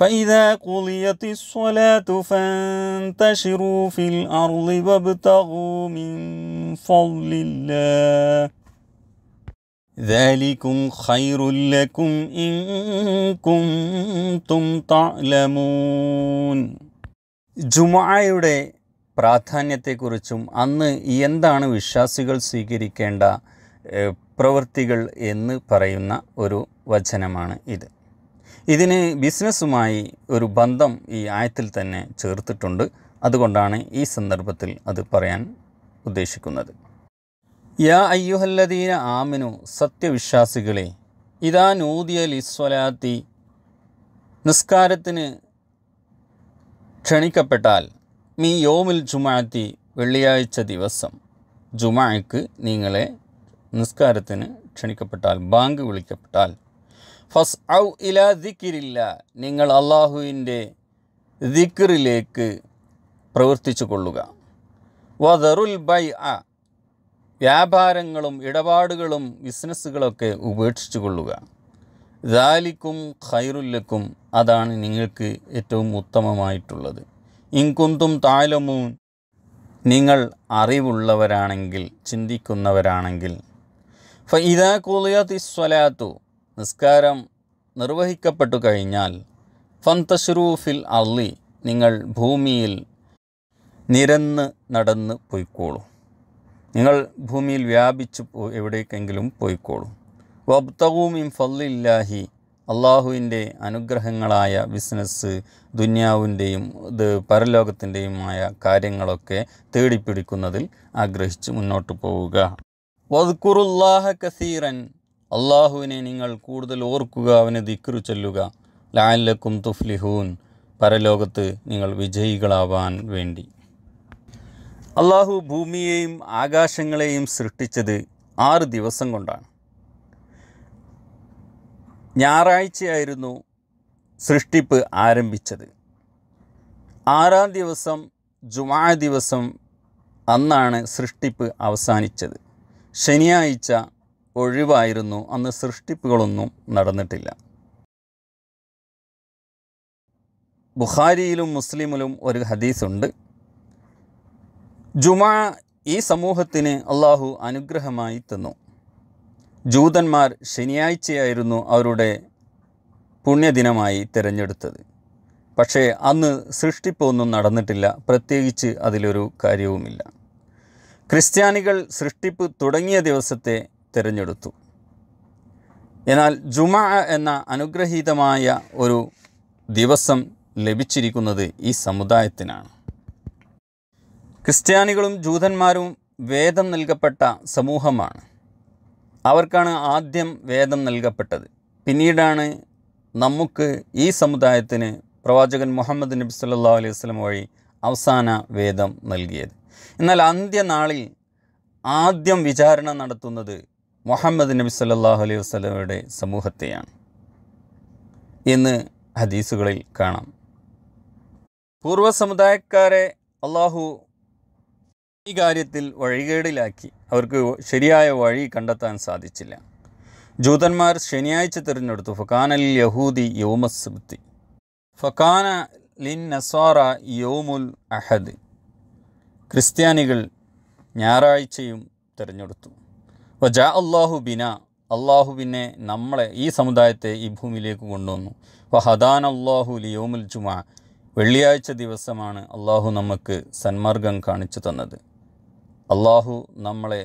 S1: فإذا قضيت الصلاة فانتشروا في الأرض وابتغوا من فضل الله ذلكم خير لكم إن كنتم تعلمون ജുമായയുടെ പ്രാധാന്യത്തെക്കുറിച്ചും അന്ന് എന്താണ് വിശ്വാസികൾ സ്വീകരിക്കേണ്ട പ്രവൃത്തികൾ എന്ന് പറയുന്ന ഒരു വചനമാണ് ഇത് ഇതിന് ബിസിനസ്സുമായി ഒരു ബന്ധം ഈ ആയത്തിൽ തന്നെ ചേർത്തിട്ടുണ്ട് അതുകൊണ്ടാണ് ഈ സന്ദർഭത്തിൽ അത് പറയാൻ ഉദ്ദേശിക്കുന്നത് യാ അയ്യുഹല്ലദീന ആമിനു സത്യവിശ്വാസികളെ ഇതാ നൂതിയ ലിസ്വലാത്തി നിസ്കാരത്തിന് ക്ഷണിക്കപ്പെട്ടാൽ മീ യോമിൽ ജുമാത്തി വെള്ളിയാഴ്ച ദിവസം ജുമാക്ക് നിങ്ങളെ നിസ്കാരത്തിന് ക്ഷണിക്കപ്പെട്ടാൽ ബാങ്ക് വിളിക്കപ്പെട്ടാൽ ഫസ് ഔ ഇല ദിക്കിരില്ല നിങ്ങൾ അള്ളാഹുവിൻ്റെ ദിക്കറിലേക്ക് പ്രവർത്തിച്ചു കൊള്ളുക വദറുൽ ബൈ അ വ്യാപാരങ്ങളും ഇടപാടുകളും ബിസിനസ്സുകളൊക്കെ ഉപേക്ഷിച്ചു കൊള്ളുക ദാലിക്കും ഖൈറുല്ലക്കും അതാണ് നിങ്ങൾക്ക് ഏറ്റവും ഉത്തമമായിട്ടുള്ളത് ഇൻകുന്തും താലമൂൻ നിങ്ങൾ അറിവുള്ളവരാണെങ്കിൽ ചിന്തിക്കുന്നവരാണെങ്കിൽ ഫ ഇതാ കുളിയത്തി സ്വലാത്തു നിസ്കാരം നിർവഹിക്കപ്പെട്ടു കഴിഞ്ഞാൽ ഫന്തഷ്റൂഫിൽ അള്ളി നിങ്ങൾ ഭൂമിയിൽ നിരന്ന് നടന്ന് പൊയ്ക്കോളൂ നിങ്ങൾ ഭൂമിയിൽ വ്യാപിച്ച് എവിടേക്കെങ്കിലും പോയിക്കോളൂ വബ്തവും ഇം ഫല്ലില്ലാഹി അള്ളാഹുവിൻ്റെ അനുഗ്രഹങ്ങളായ ബിസിനസ് ദുന്യാവിൻ്റെയും ഇത് പരലോകത്തിൻ്റെയുമായ കാര്യങ്ങളൊക്കെ തേടിപ്പിടിക്കുന്നതിൽ ആഗ്രഹിച്ച് മുന്നോട്ട് പോവുക വദ്കുറുല്ലാഹ കസീറൻ അള്ളാഹുവിനെ നിങ്ങൾ കൂടുതൽ ഓർക്കുക അവനെ ദിക്റു ചൊല്ലുക ലാലക്കും തുഫ്ലിഹൂൻ പരലോകത്ത് നിങ്ങൾ വിജയികളാവാൻ വേണ്ടി അള്ളാഹു ഭൂമിയെയും ആകാശങ്ങളെയും സൃഷ്ടിച്ചത് ആറ് ദിവസം കൊണ്ടാണ് ഞായറാഴ്ചയായിരുന്നു സൃഷ്ടിപ്പ് ആരംഭിച്ചത് ആറാം ദിവസം ജുമാ ദിവസം അന്നാണ് സൃഷ്ടിപ്പ് അവസാനിച്ചത് ശനിയാഴ്ച ഒഴിവായിരുന്നു അന്ന് സൃഷ്ടിപ്പുകളൊന്നും നടന്നിട്ടില്ല ബുഖാരിയിലും മുസ്ലിമിലും ഒരു ഹദീസുണ്ട് ജുമാ ഈ സമൂഹത്തിന് അള്ളാഹു അനുഗ്രഹമായി തന്നു ജൂതന്മാർ ശനിയാഴ്ചയായിരുന്നു അവരുടെ പുണ്യദിനമായി തിരഞ്ഞെടുത്തത് പക്ഷേ അന്ന് സൃഷ്ടിപ്പൊന്നും നടന്നിട്ടില്ല പ്രത്യേകിച്ച് അതിലൊരു കാര്യവുമില്ല ക്രിസ്ത്യാനികൾ സൃഷ്ടിപ്പ് തുടങ്ങിയ ദിവസത്തെ തിരഞ്ഞെടുത്തു എന്നാൽ ജുമ എന്ന അനുഗ്രഹീതമായ ഒരു ദിവസം ലഭിച്ചിരിക്കുന്നത് ഈ സമുദായത്തിനാണ് ക്രിസ്ത്യാനികളും ജൂതന്മാരും വേദം നൽകപ്പെട്ട സമൂഹമാണ് അവർക്കാണ് ആദ്യം വേദം നൽകപ്പെട്ടത് പിന്നീടാണ് നമുക്ക് ഈ സമുദായത്തിന് പ്രവാചകൻ മുഹമ്മദ് നബി സല്ലാ അലൈഹി വസ്ലം വഴി അവസാന വേദം നൽകിയത് എന്നാൽ അന്ത്യനാളിൽ ആദ്യം വിചാരണ നടത്തുന്നത് മുഹമ്മദ് നബി സല്ലാഹു അലൈഹി വസ്ലമയുടെ സമൂഹത്തെയാണ് എന്ന് ഹദീസുകളിൽ കാണാം പൂർവ്വ സമുദായക്കാരെ അള്ളാഹു ഈ കാര്യത്തിൽ വഴികേടിലാക്കി അവർക്ക് ശരിയായ വഴി കണ്ടെത്താൻ സാധിച്ചില്ല ജൂതന്മാർ ശനിയാഴ്ച തിരഞ്ഞെടുത്തു ഫക്കാനൽ യഹൂദി യോമസ്ബത്തി ഫക്കാന ലിൻ നസ്വാറ യോമുൽ അഹദ് ക്രിസ്ത്യാനികൾ ഞായറാഴ്ചയും തിരഞ്ഞെടുത്തു ജാ അള്ളാഹു ബിന അള്ളാഹു പിന്നെ നമ്മളെ ഈ സമുദായത്തെ ഈ ഭൂമിയിലേക്ക് കൊണ്ടുവന്നു അപ്പോൾ ഹദാൻ അള്ളാഹു ലിയോമുൽ ജുമാ വെള്ളിയാഴ്ച ദിവസമാണ് അള്ളാഹു നമുക്ക് സന്മാർഗം കാണിച്ചു തന്നത് അള്ളാഹു നമ്മളെ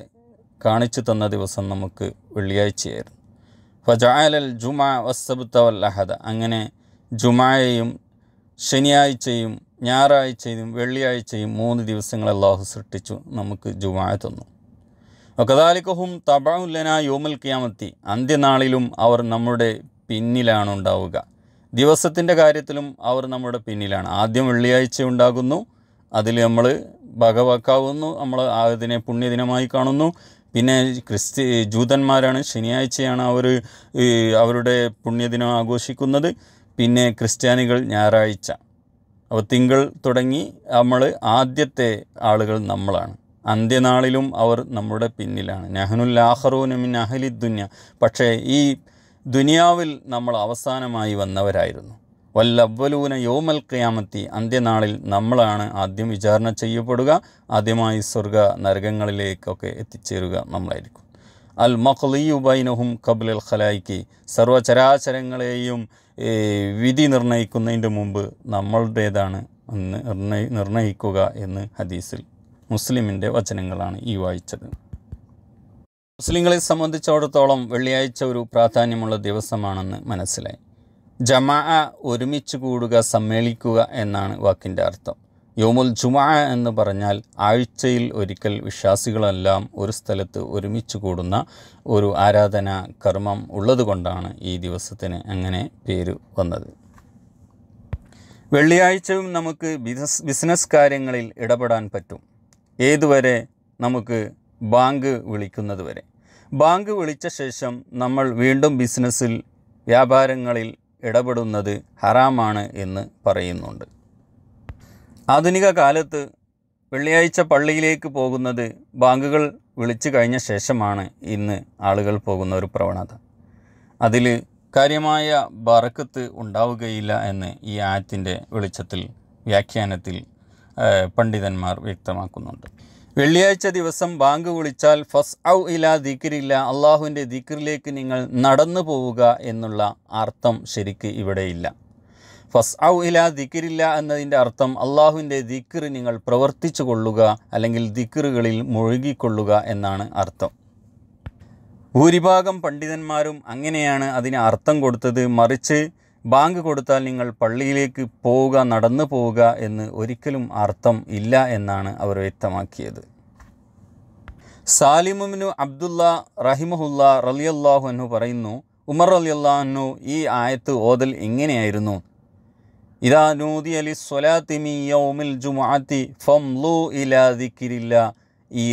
S1: കാണിച്ചു തന്ന ദിവസം നമുക്ക് വെള്ളിയാഴ്ചയായിരുന്നു ഫജാലൽ ജുമാ വസ്സബുത്ത വല്ലഹദ അങ്ങനെ ജുമായയും ശനിയാഴ്ചയും ഞായറാഴ്ചയും വെള്ളിയാഴ്ചയും മൂന്ന് ദിവസങ്ങൾ അള്ളാഹു സൃഷ്ടിച്ചു നമുക്ക് ജുമായ തന്നു ഒക്കതാലിക്കഹും തപാഹുല്ലന യോമൽ ക്യാമത്തി അന്ത്യനാളിലും അവർ നമ്മുടെ പിന്നിലാണ് ഉണ്ടാവുക ദിവസത്തിൻ്റെ കാര്യത്തിലും അവർ നമ്മുടെ പിന്നിലാണ് ആദ്യം വെള്ളിയാഴ്ച ഉണ്ടാകുന്നു അതിൽ നമ്മൾ ഭഗവാക്കാവുന്നു നമ്മൾ അതിനെ പുണ്യദിനമായി കാണുന്നു പിന്നെ ക്രിസ്ത്യ ജൂതന്മാരാണ് ശനിയാഴ്ചയാണ് അവർ അവരുടെ പുണ്യദിനം ആഘോഷിക്കുന്നത് പിന്നെ ക്രിസ്ത്യാനികൾ ഞായറാഴ്ച അപ്പോൾ തിങ്കൾ തുടങ്ങി നമ്മൾ ആദ്യത്തെ ആളുകൾ നമ്മളാണ് അന്ത്യനാളിലും അവർ നമ്മുടെ പിന്നിലാണ് നഹനുൽ ആഹറൂനുമിൻ അഹലി ദുന്യ പക്ഷേ ഈ ദുനിയാവിൽ നമ്മൾ അവസാനമായി വന്നവരായിരുന്നു വല്ലവ്വലൂന യോമൽ ക്യാമത്തി അന്ത്യനാളിൽ നമ്മളാണ് ആദ്യം വിചാരണ ചെയ്യപ്പെടുക ആദ്യമായി സ്വർഗ നരകങ്ങളിലേക്കൊക്കെ എത്തിച്ചേരുക നമ്മളായിരിക്കും അൽ മഖ്ലിയുബൈനഹും കബുൽ അൽ ഖലായിക്ക് സർവചരാചരങ്ങളെയും വിധി നിർണയിക്കുന്നതിൻ്റെ മുമ്പ് നമ്മളുടേതാണ് നിർണയി നിർണ്ണയിക്കുക എന്ന് ഹദീസിൽ മുസ്ലിമിൻ്റെ വചനങ്ങളാണ് ഈ വായിച്ചത് മുസ്ലിങ്ങളെ സംബന്ധിച്ചിടത്തോളം വെള്ളിയാഴ്ച ഒരു പ്രാധാന്യമുള്ള ദിവസമാണെന്ന് മനസ്സിലായി ജമാ ഒരുമിച്ച് കൂടുക സമ്മേളിക്കുക എന്നാണ് വാക്കിൻ്റെ അർത്ഥം യോമുൽ ജുമാ എന്ന് പറഞ്ഞാൽ ആഴ്ചയിൽ ഒരിക്കൽ വിശ്വാസികളെല്ലാം ഒരു സ്ഥലത്ത് ഒരുമിച്ച് കൂടുന്ന ഒരു ആരാധന കർമ്മം ഉള്ളതുകൊണ്ടാണ് ഈ ദിവസത്തിന് അങ്ങനെ പേര് വന്നത് വെള്ളിയാഴ്ചയും നമുക്ക് ബിസിനസ് ബിസിനസ് കാര്യങ്ങളിൽ ഇടപെടാൻ പറ്റും ഏതുവരെ നമുക്ക് ബാങ്ക് വിളിക്കുന്നത് വരെ ബാങ്ക് വിളിച്ച ശേഷം നമ്മൾ വീണ്ടും ബിസിനസ്സിൽ വ്യാപാരങ്ങളിൽ ഇടപെടുന്നത് ഹറാമാണ് എന്ന് പറയുന്നുണ്ട് ആധുനിക കാലത്ത് വെള്ളിയാഴ്ച പള്ളിയിലേക്ക് പോകുന്നത് ബാങ്കുകൾ വിളിച്ചു കഴിഞ്ഞ ശേഷമാണ് ഇന്ന് ആളുകൾ പോകുന്ന ഒരു പ്രവണത അതിൽ കാര്യമായ ബറക്കത്ത് ഉണ്ടാവുകയില്ല എന്ന് ഈ ആയത്തിൻ്റെ വെളിച്ചത്തിൽ വ്യാഖ്യാനത്തിൽ പണ്ഡിതന്മാർ വ്യക്തമാക്കുന്നുണ്ട് വെള്ളിയാഴ്ച ദിവസം ബാങ്ക് വിളിച്ചാൽ ഫസ് ഔ ഇല ദിക്കിരില്ല അള്ളാഹുവിൻ്റെ ദിക്കിറിലേക്ക് നിങ്ങൾ നടന്നു പോവുക എന്നുള്ള അർത്ഥം ശരിക്ക് ഇവിടെയില്ല ഫസ് ഔ ഇല ദിക്കിരില്ല എന്നതിൻ്റെ അർത്ഥം അള്ളാഹുവിൻ്റെ ദിക്കിർ നിങ്ങൾ പ്രവർത്തിച്ചു കൊള്ളുക അല്ലെങ്കിൽ ദിക്കിറുകളിൽ മുഴുകിക്കൊള്ളുക എന്നാണ് അർത്ഥം ഭൂരിഭാഗം പണ്ഡിതന്മാരും അങ്ങനെയാണ് അതിന് അർത്ഥം കൊടുത്തത് മറിച്ച് ബാങ്ക് കൊടുത്താൽ നിങ്ങൾ പള്ളിയിലേക്ക് പോവുക നടന്നു പോവുക എന്ന് ഒരിക്കലും അർത്ഥം ഇല്ല എന്നാണ് അവർ വ്യക്തമാക്കിയത് സാലിമുമിനു അബ്ദുല്ല റഹിമഹുല്ല റലിയല്ലാഹു എന്നു പറയുന്നു ഉമർ റലിയല്ലാഹു ഈ ആയത്ത് ഓതൽ ഇങ്ങനെയായിരുന്നു ഇതാ നൂതി അലി സ്വലാത്തിമി യൗമിൽ ജുമാഅത്തി ഫംലു ഇലാ ദിക്കിരില്ല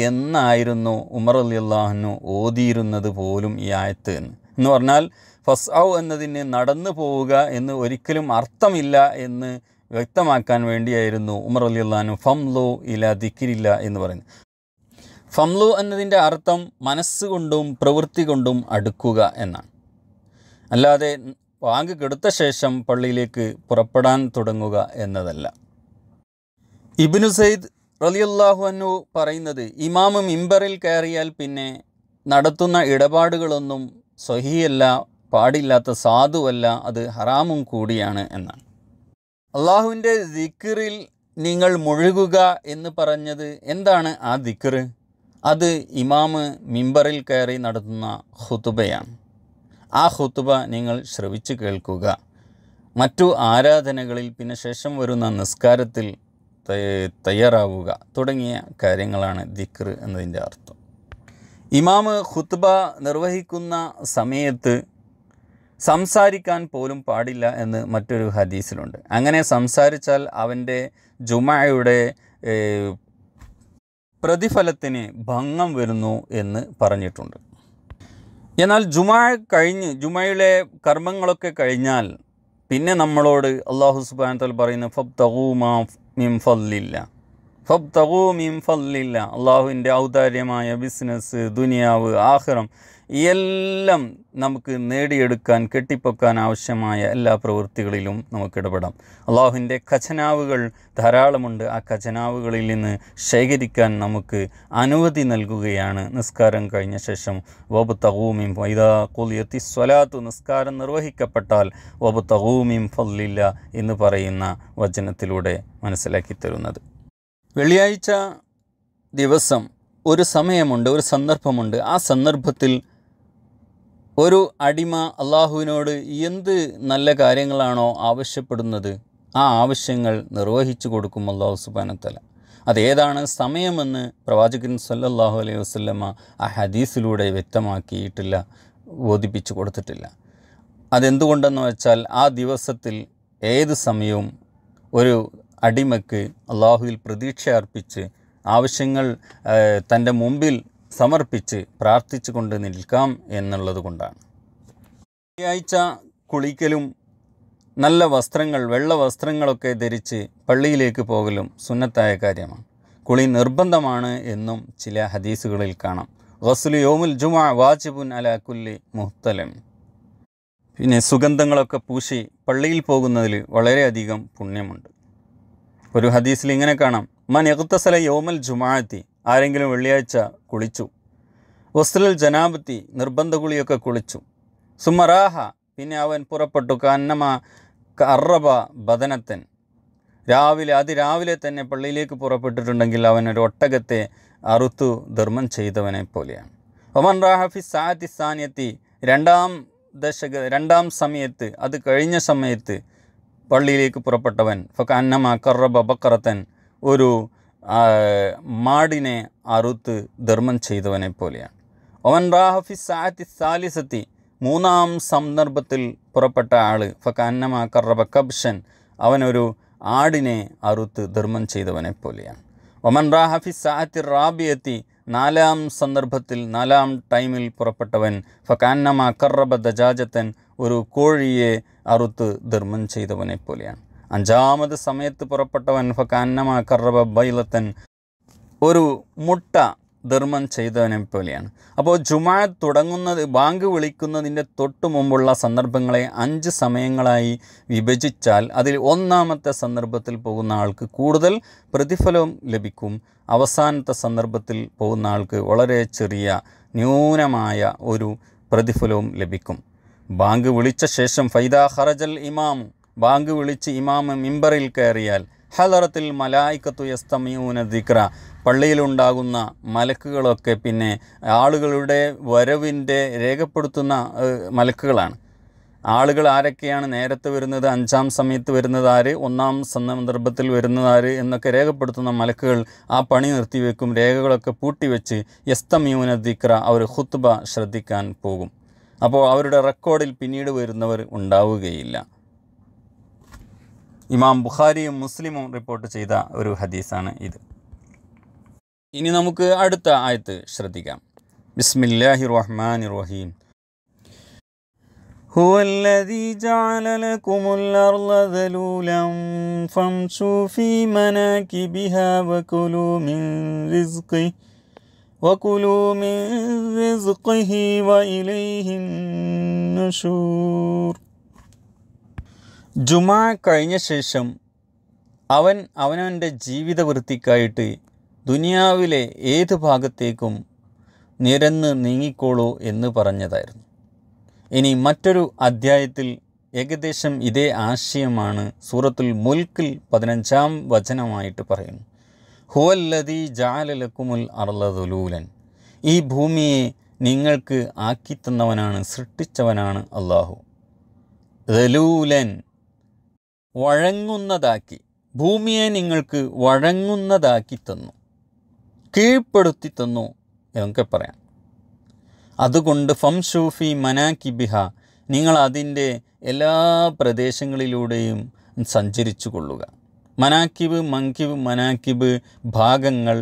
S1: എന്നായിരുന്നു ഉമർ അലി അള്ളാഹുനു ഓതിയിരുന്നത് പോലും ഈ ആയത്ത് എന്ന് പറഞ്ഞാൽ ഫസ് ഔ എന്നതിന് നടന്നു പോവുക എന്ന് ഒരിക്കലും അർത്ഥമില്ല എന്ന് വ്യക്തമാക്കാൻ വേണ്ടിയായിരുന്നു ഉമർ അലി അള്ളഹാനു ഫംലു ഇല ദിക്കിരില്ല എന്ന് പറയുന്നത് ഫംലു എന്നതിൻ്റെ അർത്ഥം മനസ്സുകൊണ്ടും പ്രവൃത്തി കൊണ്ടും അടുക്കുക എന്നാണ് അല്ലാതെ വാങ്ക് കെടുത്ത ശേഷം പള്ളിയിലേക്ക് പുറപ്പെടാൻ തുടങ്ങുക എന്നതല്ല ഇബിനു സയ്യിദ് റലിയല്ലാഹു അനു പറയുന്നത് ഇമാമ് മിമ്പറിൽ കയറിയാൽ പിന്നെ നടത്തുന്ന ഇടപാടുകളൊന്നും സ്വഹിയല്ല പാടില്ലാത്ത സാധുവല്ല അത് ഹറാമും കൂടിയാണ് എന്നാണ് അള്ളാഹുവിൻ്റെ ദിക്കറിൽ നിങ്ങൾ മുഴുകുക എന്ന് പറഞ്ഞത് എന്താണ് ആ ദിക്കറ് അത് ഇമാമ് മിമ്പറിൽ കയറി നടത്തുന്ന ഹുതുബയാണ് ആ ഹുതുബ നിങ്ങൾ ശ്രവിച്ചു കേൾക്കുക മറ്റു ആരാധനകളിൽ പിന്നെ ശേഷം വരുന്ന നിസ്കാരത്തിൽ തയ്യാറാവുക തുടങ്ങിയ കാര്യങ്ങളാണ് ദിക്കർ എന്നതിൻ്റെ അർത്ഥം ഇമാമ് ഖുത്ബ നിർവഹിക്കുന്ന സമയത്ത് സംസാരിക്കാൻ പോലും പാടില്ല എന്ന് മറ്റൊരു ഹദീസിലുണ്ട് അങ്ങനെ സംസാരിച്ചാൽ അവൻ്റെ ജുമായയുടെ പ്രതിഫലത്തിന് ഭംഗം വരുന്നു എന്ന് പറഞ്ഞിട്ടുണ്ട് എന്നാൽ ജുമാ കഴിഞ്ഞ് ജുമയുടെ കർമ്മങ്ങളൊക്കെ കഴിഞ്ഞാൽ പിന്നെ നമ്മളോട് അള്ളാഹു സുബാനത്തൽ പറയുന്ന ഫബ് തകൂമാ മാ മിം ഫല്ലില്ല ഫബ് തകൂ മിം ഫല്ലില്ല അള്ളാഹുവിൻ്റെ ഔദാര്യമായ ബിസിനസ് ദുനിയാവ് ആഹ്റം എല്ലാം നമുക്ക് നേടിയെടുക്കാൻ കെട്ടിപ്പൊക്കാൻ ആവശ്യമായ എല്ലാ പ്രവൃത്തികളിലും നമുക്ക് ഇടപെടാം അള്ളാഹുവിൻ്റെ ഖജനാവുകൾ ധാരാളമുണ്ട് ആ ഖജനാവുകളിൽ നിന്ന് ശേഖരിക്കാൻ നമുക്ക് അനുമതി നൽകുകയാണ് നിസ്കാരം കഴിഞ്ഞ ശേഷം വബ് തഹൂമിം വൈദാ കൊലിയത്തി സ്വലാത്തു നിസ്കാരം നിർവഹിക്കപ്പെട്ടാൽ വബ് തഹൂമിം ഫല്ലില്ല എന്ന് പറയുന്ന വചനത്തിലൂടെ മനസ്സിലാക്കി തരുന്നത് വെള്ളിയാഴ്ച ദിവസം ഒരു സമയമുണ്ട് ഒരു സന്ദർഭമുണ്ട് ആ സന്ദർഭത്തിൽ ഒരു അടിമ അള്ളാഹുവിനോട് എന്ത് നല്ല കാര്യങ്ങളാണോ ആവശ്യപ്പെടുന്നത് ആ ആവശ്യങ്ങൾ നിർവഹിച്ചു കൊടുക്കും അള്ളാഹു സുബാനത്തല അതേതാണ് സമയമെന്ന് പ്രവാചകൻ സല്ലല്ലാഹു അലൈഹി വസ്ലമ ആ ഹദീസിലൂടെ വ്യക്തമാക്കിയിട്ടില്ല ബോധിപ്പിച്ചു കൊടുത്തിട്ടില്ല അതെന്തുകൊണ്ടെന്ന് വെച്ചാൽ ആ ദിവസത്തിൽ ഏത് സമയവും ഒരു അടിമക്ക് അള്ളാഹുവിൽ പ്രതീക്ഷ അർപ്പിച്ച് ആവശ്യങ്ങൾ തൻ്റെ മുമ്പിൽ സമർപ്പിച്ച് പ്രാർത്ഥിച്ചുകൊണ്ട് നിൽക്കാം എന്നുള്ളത് കൊണ്ടാണ് വെള്ളിയാഴ്ച കുളിക്കലും നല്ല വസ്ത്രങ്ങൾ വെള്ള വസ്ത്രങ്ങളൊക്കെ ധരിച്ച് പള്ളിയിലേക്ക് പോകലും സുന്നത്തായ കാര്യമാണ് കുളി നിർബന്ധമാണ് എന്നും ചില ഹദീസുകളിൽ കാണാം ഗസ്ലു യോമുൽ ജുമ വാജിബുൻ അലാക്കുല്ലി മുഹ്തലം പിന്നെ സുഗന്ധങ്ങളൊക്കെ പൂശി പള്ളിയിൽ പോകുന്നതിൽ വളരെയധികം പുണ്യമുണ്ട് ഒരു ഹദീസിൽ ഇങ്ങനെ കാണാം മൻ എഖ്തസല യോമൽ ജുമാഅത്തി ആരെങ്കിലും വെള്ളിയാഴ്ച കുളിച്ചു വസ്ത്രൽ ജനാപത്തി നിർബന്ധ കുളിയൊക്കെ കുളിച്ചു സുമറാഹ പിന്നെ അവൻ പുറപ്പെട്ടു കന്നമ കറബ ബദനത്തൻ രാവിലെ അതിരാവിലെ തന്നെ പള്ളിയിലേക്ക് പുറപ്പെട്ടിട്ടുണ്ടെങ്കിൽ അവൻ ഒരു ഒട്ടകത്തെ അറുത്തു ധർമ്മം ചെയ്തവനെ പോലെയാണ് ഒമൻ റാഹഫി സാത്തി സാനിയത്തി രണ്ടാം ദശക രണ്ടാം സമയത്ത് അത് കഴിഞ്ഞ സമയത്ത് പള്ളിയിലേക്ക് പുറപ്പെട്ടവൻ അന്നമ കറബ ബക്കറത്തൻ ഒരു മാടിനെ അറുത്ത് ധർമ്മം ചെയ്തവനെ പോലെയാണ് ഒമൻ റാഹഫി സാത്തി സാലിസത്തി മൂന്നാം സന്ദർഭത്തിൽ പുറപ്പെട്ട ആൾ ഫക്കാന്നമ കറബ കബ്ഷൻ അവനൊരു ആടിനെ അറുത്ത് ധർമ്മം ചെയ്തവനെ പോലെയാണ് ഒമൻ റാഹഫി സാത്തി റാബിയത്തി നാലാം സന്ദർഭത്തിൽ നാലാം ടൈമിൽ പുറപ്പെട്ടവൻ ഫക്കാന്നമ കർറബ ദജാജത്തൻ ഒരു കോഴിയെ അറുത്ത് ധർമ്മം ചെയ്തവനെ പോലെയാണ് അഞ്ചാമത് സമയത്ത് പുറപ്പെട്ടവൻ ഫക്കാന്നമാ കറബ ബൈലത്തൻ ഒരു മുട്ട ധർമ്മം ചെയ്തവനെ പോലെയാണ് അപ്പോൾ ജുമാ തുടങ്ങുന്നത് ബാങ്ക് വിളിക്കുന്നതിൻ്റെ തൊട്ടു മുമ്പുള്ള സന്ദർഭങ്ങളെ അഞ്ച് സമയങ്ങളായി വിഭജിച്ചാൽ അതിൽ ഒന്നാമത്തെ സന്ദർഭത്തിൽ പോകുന്ന ആൾക്ക് കൂടുതൽ പ്രതിഫലം ലഭിക്കും അവസാനത്തെ സന്ദർഭത്തിൽ പോകുന്ന ആൾക്ക് വളരെ ചെറിയ ന്യൂനമായ ഒരു പ്രതിഫലവും ലഭിക്കും ബാങ്ക് വിളിച്ച ശേഷം ഫൈദ ഹറജൽ ഇമാമു ബാങ്ക് വിളിച്ച് ഇമാമ് മിമ്പറിൽ കയറിയാൽ ഹലറത്തിൽ മലായിക്കത്തു യസ്തമിയൂന ദിക്ര പള്ളിയിലുണ്ടാകുന്ന മലക്കുകളൊക്കെ പിന്നെ ആളുകളുടെ വരവിൻ്റെ രേഖപ്പെടുത്തുന്ന മലക്കുകളാണ് ആളുകൾ ആരൊക്കെയാണ് നേരത്തെ വരുന്നത് അഞ്ചാം സമയത്ത് വരുന്നത് ഒന്നാം സന്ദർഭത്തിൽ വരുന്നത് എന്നൊക്കെ രേഖപ്പെടുത്തുന്ന മലക്കുകൾ ആ പണി നിർത്തിവെക്കും രേഖകളൊക്കെ പൂട്ടിവെച്ച് യസ്തമ്യൂന ദിക്ര അവർ ഹുത്തുബ ശ്രദ്ധിക്കാൻ പോകും അപ്പോൾ അവരുടെ റെക്കോർഡിൽ പിന്നീട് വരുന്നവർ ഉണ്ടാവുകയില്ല ഇമാം ബുഖാരിയും മുസ്ലിമും റിപ്പോർട്ട് ചെയ്ത ഒരു ഹദീസാണ് ഇത് ഇനി നമുക്ക് അടുത്ത ആയത്ത് ശ്രദ്ധിക്കാം ബിസ്മില്ലാഹി റഹ്മാൻ റഹീം هو الذي جعل لكم الأرض ذلولا فامشوا في مناكبها وكلوا من رزقه وكلوا من رزقه وإليه النشور ജുമാ കഴിഞ്ഞ ശേഷം അവൻ അവനവൻ്റെ ജീവിത വൃത്തിക്കായിട്ട് ദുനിയാവിലെ ഏത് ഭാഗത്തേക്കും നിരന്ന് നീങ്ങിക്കോളൂ എന്ന് പറഞ്ഞതായിരുന്നു ഇനി മറ്റൊരു അധ്യായത്തിൽ ഏകദേശം ഇതേ ആശയമാണ് സൂറത്തുൽ മുൽക്കിൽ പതിനഞ്ചാം വചനമായിട്ട് പറയുന്നു ഹുവല്ലതി ജാലലക്കുമുൽ അർലതുലൂലൻ ഈ ഭൂമിയെ നിങ്ങൾക്ക് ആക്കിത്തന്നവനാണ് സൃഷ്ടിച്ചവനാണ് അള്ളാഹു ദലൂലൻ വഴങ്ങുന്നതാക്കി ഭൂമിയെ നിങ്ങൾക്ക് വഴങ്ങുന്നതാക്കി തന്നു കീഴ്പ്പെടുത്തി തന്നു എന്നൊക്കെ പറയാം അതുകൊണ്ട് ഫംഷൂഫി മനാക്കിബിഹ നിങ്ങൾ അതിൻ്റെ എല്ലാ പ്രദേശങ്ങളിലൂടെയും സഞ്ചരിച്ചു കൊള്ളുക മനാക്കിബ് മങ്കിബ് മനാക്കിബ് ഭാഗങ്ങൾ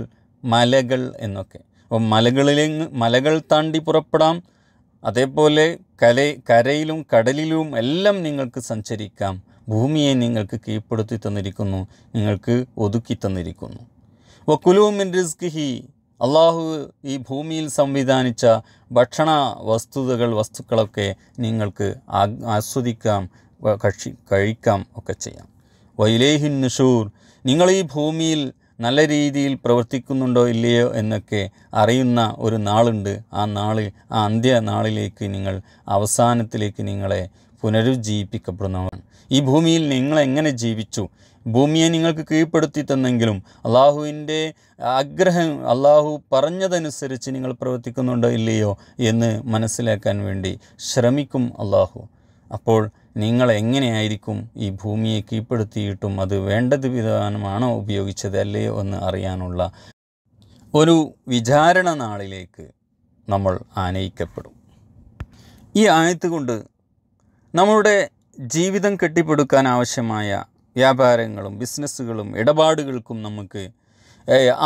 S1: മലകൾ എന്നൊക്കെ അപ്പം മലകളിലെ മലകൾ താണ്ടി പുറപ്പെടാം അതേപോലെ കല കരയിലും കടലിലും എല്ലാം നിങ്ങൾക്ക് സഞ്ചരിക്കാം ഭൂമിയെ നിങ്ങൾക്ക് കീഴ്പ്പെടുത്തി തന്നിരിക്കുന്നു നിങ്ങൾക്ക് ഒതുക്കി തന്നിരിക്കുന്നു വക്കുലൂമിൻ റിസ്ക് ഹി അള്ളാഹു ഈ ഭൂമിയിൽ സംവിധാനിച്ച ഭക്ഷണ വസ്തുതകൾ വസ്തുക്കളൊക്കെ നിങ്ങൾക്ക് ആസ്വദിക്കാം കക്ഷി കഴിക്കാം ഒക്കെ ചെയ്യാം വൈലേഹിൻ നിഷൂർ നിങ്ങൾ ഈ ഭൂമിയിൽ നല്ല രീതിയിൽ പ്രവർത്തിക്കുന്നുണ്ടോ ഇല്ലയോ എന്നൊക്കെ അറിയുന്ന ഒരു നാളുണ്ട് ആ നാളിൽ ആ അന്ത്യ നാളിലേക്ക് നിങ്ങൾ അവസാനത്തിലേക്ക് നിങ്ങളെ പുനരുജ്ജീവിപ്പിക്കപ്പെടുന്നവൻ ഈ ഭൂമിയിൽ നിങ്ങൾ എങ്ങനെ ജീവിച്ചു ഭൂമിയെ നിങ്ങൾക്ക് കീഴ്പ്പെടുത്തി തന്നെങ്കിലും അള്ളാഹുവിൻ്റെ ആഗ്രഹം അള്ളാഹു പറഞ്ഞതനുസരിച്ച് നിങ്ങൾ പ്രവർത്തിക്കുന്നുണ്ടോ ഇല്ലയോ എന്ന് മനസ്സിലാക്കാൻ വേണ്ടി ശ്രമിക്കും അള്ളാഹു അപ്പോൾ നിങ്ങൾ എങ്ങനെയായിരിക്കും ഈ ഭൂമിയെ കീഴ്പ്പെടുത്തിയിട്ടും അത് വേണ്ടത് വിധാനമാണോ ഉപയോഗിച്ചത് അല്ലയോ എന്ന് അറിയാനുള്ള ഒരു വിചാരണ നാളിലേക്ക് നമ്മൾ ആനയിക്കപ്പെടും ഈ ആയത്തുകൊണ്ട് കൊണ്ട് നമ്മുടെ ജീവിതം കെട്ടിപ്പടുക്കാൻ ആവശ്യമായ വ്യാപാരങ്ങളും ബിസിനസ്സുകളും ഇടപാടുകൾക്കും നമുക്ക്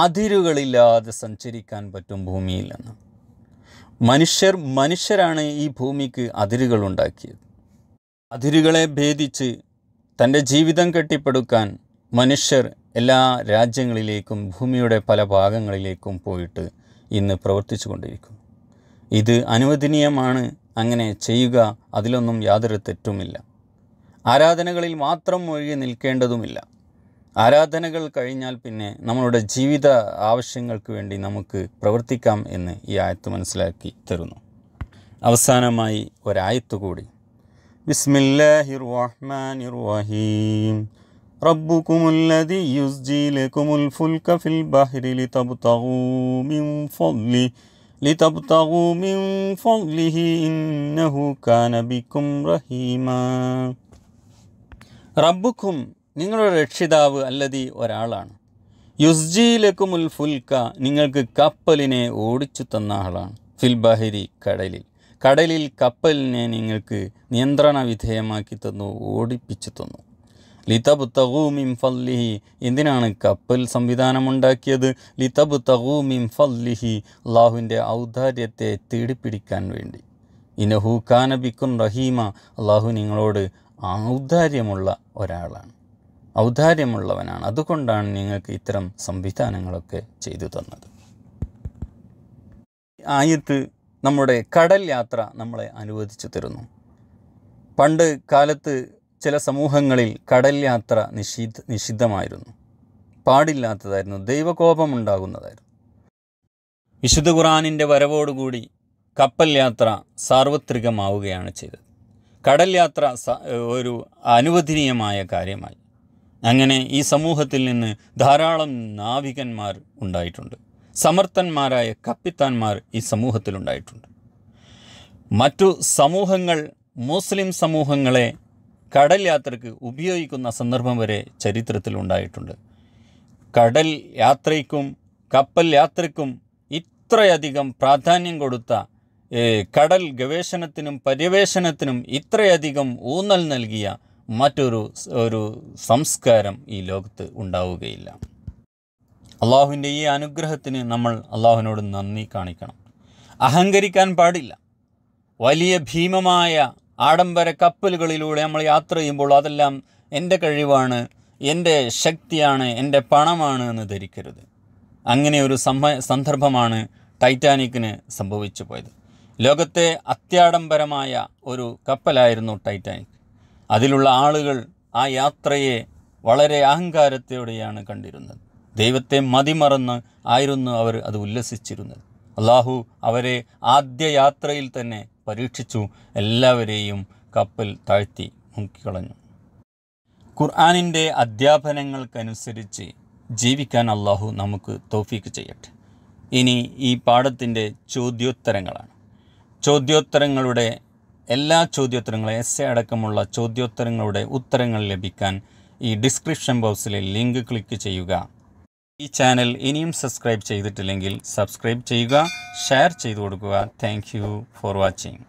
S1: അതിരുകളില്ലാതെ സഞ്ചരിക്കാൻ പറ്റും ഭൂമിയിലെന്ന് മനുഷ്യർ മനുഷ്യരാണ് ഈ ഭൂമിക്ക് അതിരുകൾ ഉണ്ടാക്കിയത് അതിരുകളെ ഭേദിച്ച് തൻ്റെ ജീവിതം കെട്ടിപ്പടുക്കാൻ മനുഷ്യർ എല്ലാ രാജ്യങ്ങളിലേക്കും ഭൂമിയുടെ പല ഭാഗങ്ങളിലേക്കും പോയിട്ട് ഇന്ന് പ്രവർത്തിച്ചു കൊണ്ടിരിക്കും ഇത് അനുവദനീയമാണ് അങ്ങനെ ചെയ്യുക അതിലൊന്നും യാതൊരു തെറ്റുമില്ല ആരാധനകളിൽ മാത്രം ഒഴുകി നിൽക്കേണ്ടതുമില്ല ആരാധനകൾ കഴിഞ്ഞാൽ പിന്നെ നമ്മളുടെ ജീവിത ആവശ്യങ്ങൾക്ക് വേണ്ടി നമുക്ക് പ്രവർത്തിക്കാം എന്ന് ഈ ആയത്ത് മനസ്സിലാക്കി തരുന്നു അവസാനമായി ഒരായത്ത് കൂടി ബിസ്മില്ലാഹിർ റഹ്മാനിർ റഹീം റബ്ബുക്കും നിങ്ങളുടെ രക്ഷിതാവ് അല്ലതി ഒരാളാണ് യുസ്ജിയിലക്കുമുൽ ഫുൽക്ക നിങ്ങൾക്ക് കപ്പലിനെ ഓടിച്ചു തന്ന ആളാണ് ഫിൽബഹരി കടലിൽ കടലിൽ കപ്പലിനെ നിങ്ങൾക്ക് നിയന്ത്രണ വിധേയമാക്കി തന്നു ഓടിപ്പിച്ചു തന്നു ലിതബ് തഗൂ മിംഫല്ലിഹി എന്തിനാണ് കപ്പൽ സംവിധാനമുണ്ടാക്കിയത് ലിതബ് തഗൂ മിംഫല്ലിഹി അള്ളാഹുവിൻ്റെ ഔദാര്യത്തെ തേടിപ്പിടിക്കാൻ വേണ്ടി ഇനഹു കാനബിക്കും റഹീമ അള്ളാഹു നിങ്ങളോട് ഔദാര്യമുള്ള ഒരാളാണ് ഔദാര്യമുള്ളവനാണ് അതുകൊണ്ടാണ് നിങ്ങൾക്ക് ഇത്തരം സംവിധാനങ്ങളൊക്കെ ചെയ്തു തന്നത് ആയത്ത് നമ്മുടെ കടൽ യാത്ര നമ്മളെ അനുവദിച്ചു തരുന്നു പണ്ട് കാലത്ത് ചില സമൂഹങ്ങളിൽ കടൽ യാത്ര നിഷിദ്ധ നിഷിദ്ധമായിരുന്നു പാടില്ലാത്തതായിരുന്നു ദൈവകോപം ഉണ്ടാകുന്നതായിരുന്നു വിശുദ്ധ ഖുറാനിൻ്റെ വരവോടുകൂടി കപ്പൽ യാത്ര സാർവത്രികമാവുകയാണ് ചെയ്തത് കടൽ യാത്ര ഒരു അനുവദനീയമായ കാര്യമായി അങ്ങനെ ഈ സമൂഹത്തിൽ നിന്ന് ധാരാളം നാവികന്മാർ ഉണ്ടായിട്ടുണ്ട് സമർത്ഥന്മാരായ കപ്പിത്താന്മാർ ഈ സമൂഹത്തിലുണ്ടായിട്ടുണ്ട് മറ്റു സമൂഹങ്ങൾ മുസ്ലിം സമൂഹങ്ങളെ കടൽ യാത്രയ്ക്ക് ഉപയോഗിക്കുന്ന സന്ദർഭം വരെ ചരിത്രത്തിൽ ഉണ്ടായിട്ടുണ്ട് കടൽ യാത്രയ്ക്കും കപ്പൽ യാത്രയ്ക്കും ഇത്രയധികം പ്രാധാന്യം കൊടുത്ത കടൽ ഗവേഷണത്തിനും പര്യവേഷണത്തിനും ഇത്രയധികം ഊന്നൽ നൽകിയ മറ്റൊരു ഒരു സംസ്കാരം ഈ ലോകത്ത് ഉണ്ടാവുകയില്ല അള്ളാഹുവിൻ്റെ ഈ അനുഗ്രഹത്തിന് നമ്മൾ അള്ളാഹുവിനോട് നന്ദി കാണിക്കണം അഹങ്കരിക്കാൻ പാടില്ല വലിയ ഭീമമായ ആഡംബര കപ്പലുകളിലൂടെ നമ്മൾ യാത്ര ചെയ്യുമ്പോൾ അതെല്ലാം എൻ്റെ കഴിവാണ് എൻ്റെ ശക്തിയാണ് എൻ്റെ പണമാണ് എന്ന് ധരിക്കരുത് അങ്ങനെ ഒരു സന്ദർഭമാണ് ടൈറ്റാനിക്കിന് സംഭവിച്ചു പോയത് ലോകത്തെ അത്യാഡംബരമായ ഒരു കപ്പലായിരുന്നു ടൈറ്റാനിക് അതിലുള്ള ആളുകൾ ആ യാത്രയെ വളരെ അഹങ്കാരത്തോടെയാണ് കണ്ടിരുന്നത് ദൈവത്തെ മതിമറന്ന് ആയിരുന്നു അവർ അത് ഉല്ലസിച്ചിരുന്നത് അള്ളാഹു അവരെ ആദ്യ യാത്രയിൽ തന്നെ പരീക്ഷിച്ചു എല്ലാവരെയും കപ്പൽ താഴ്ത്തി മുക്കിക്കളഞ്ഞു ഖുർആാനിൻ്റെ അധ്യാപനങ്ങൾക്കനുസരിച്ച് ജീവിക്കാൻ അള്ളാഹു നമുക്ക് തോഫീക്ക് ചെയ്യട്ടെ ഇനി ഈ പാഠത്തിൻ്റെ ചോദ്യോത്തരങ്ങളാണ് ചോദ്യോത്തരങ്ങളുടെ എല്ലാ ചോദ്യോത്തരങ്ങളും എസ് എ അടക്കമുള്ള ചോദ്യോത്തരങ്ങളുടെ ഉത്തരങ്ങൾ ലഭിക്കാൻ ഈ ഡിസ്ക്രിപ്ഷൻ ബോക്സിലെ ലിങ്ക് ക്ലിക്ക് ചെയ്യുക ഈ ചാനൽ ഇനിയും സബ്സ്ക്രൈബ് ചെയ്തിട്ടില്ലെങ്കിൽ സബ്സ്ക്രൈബ് ചെയ്യുക ഷെയർ ചെയ്തു കൊടുക്കുക താങ്ക് ഫോർ വാച്ചിങ്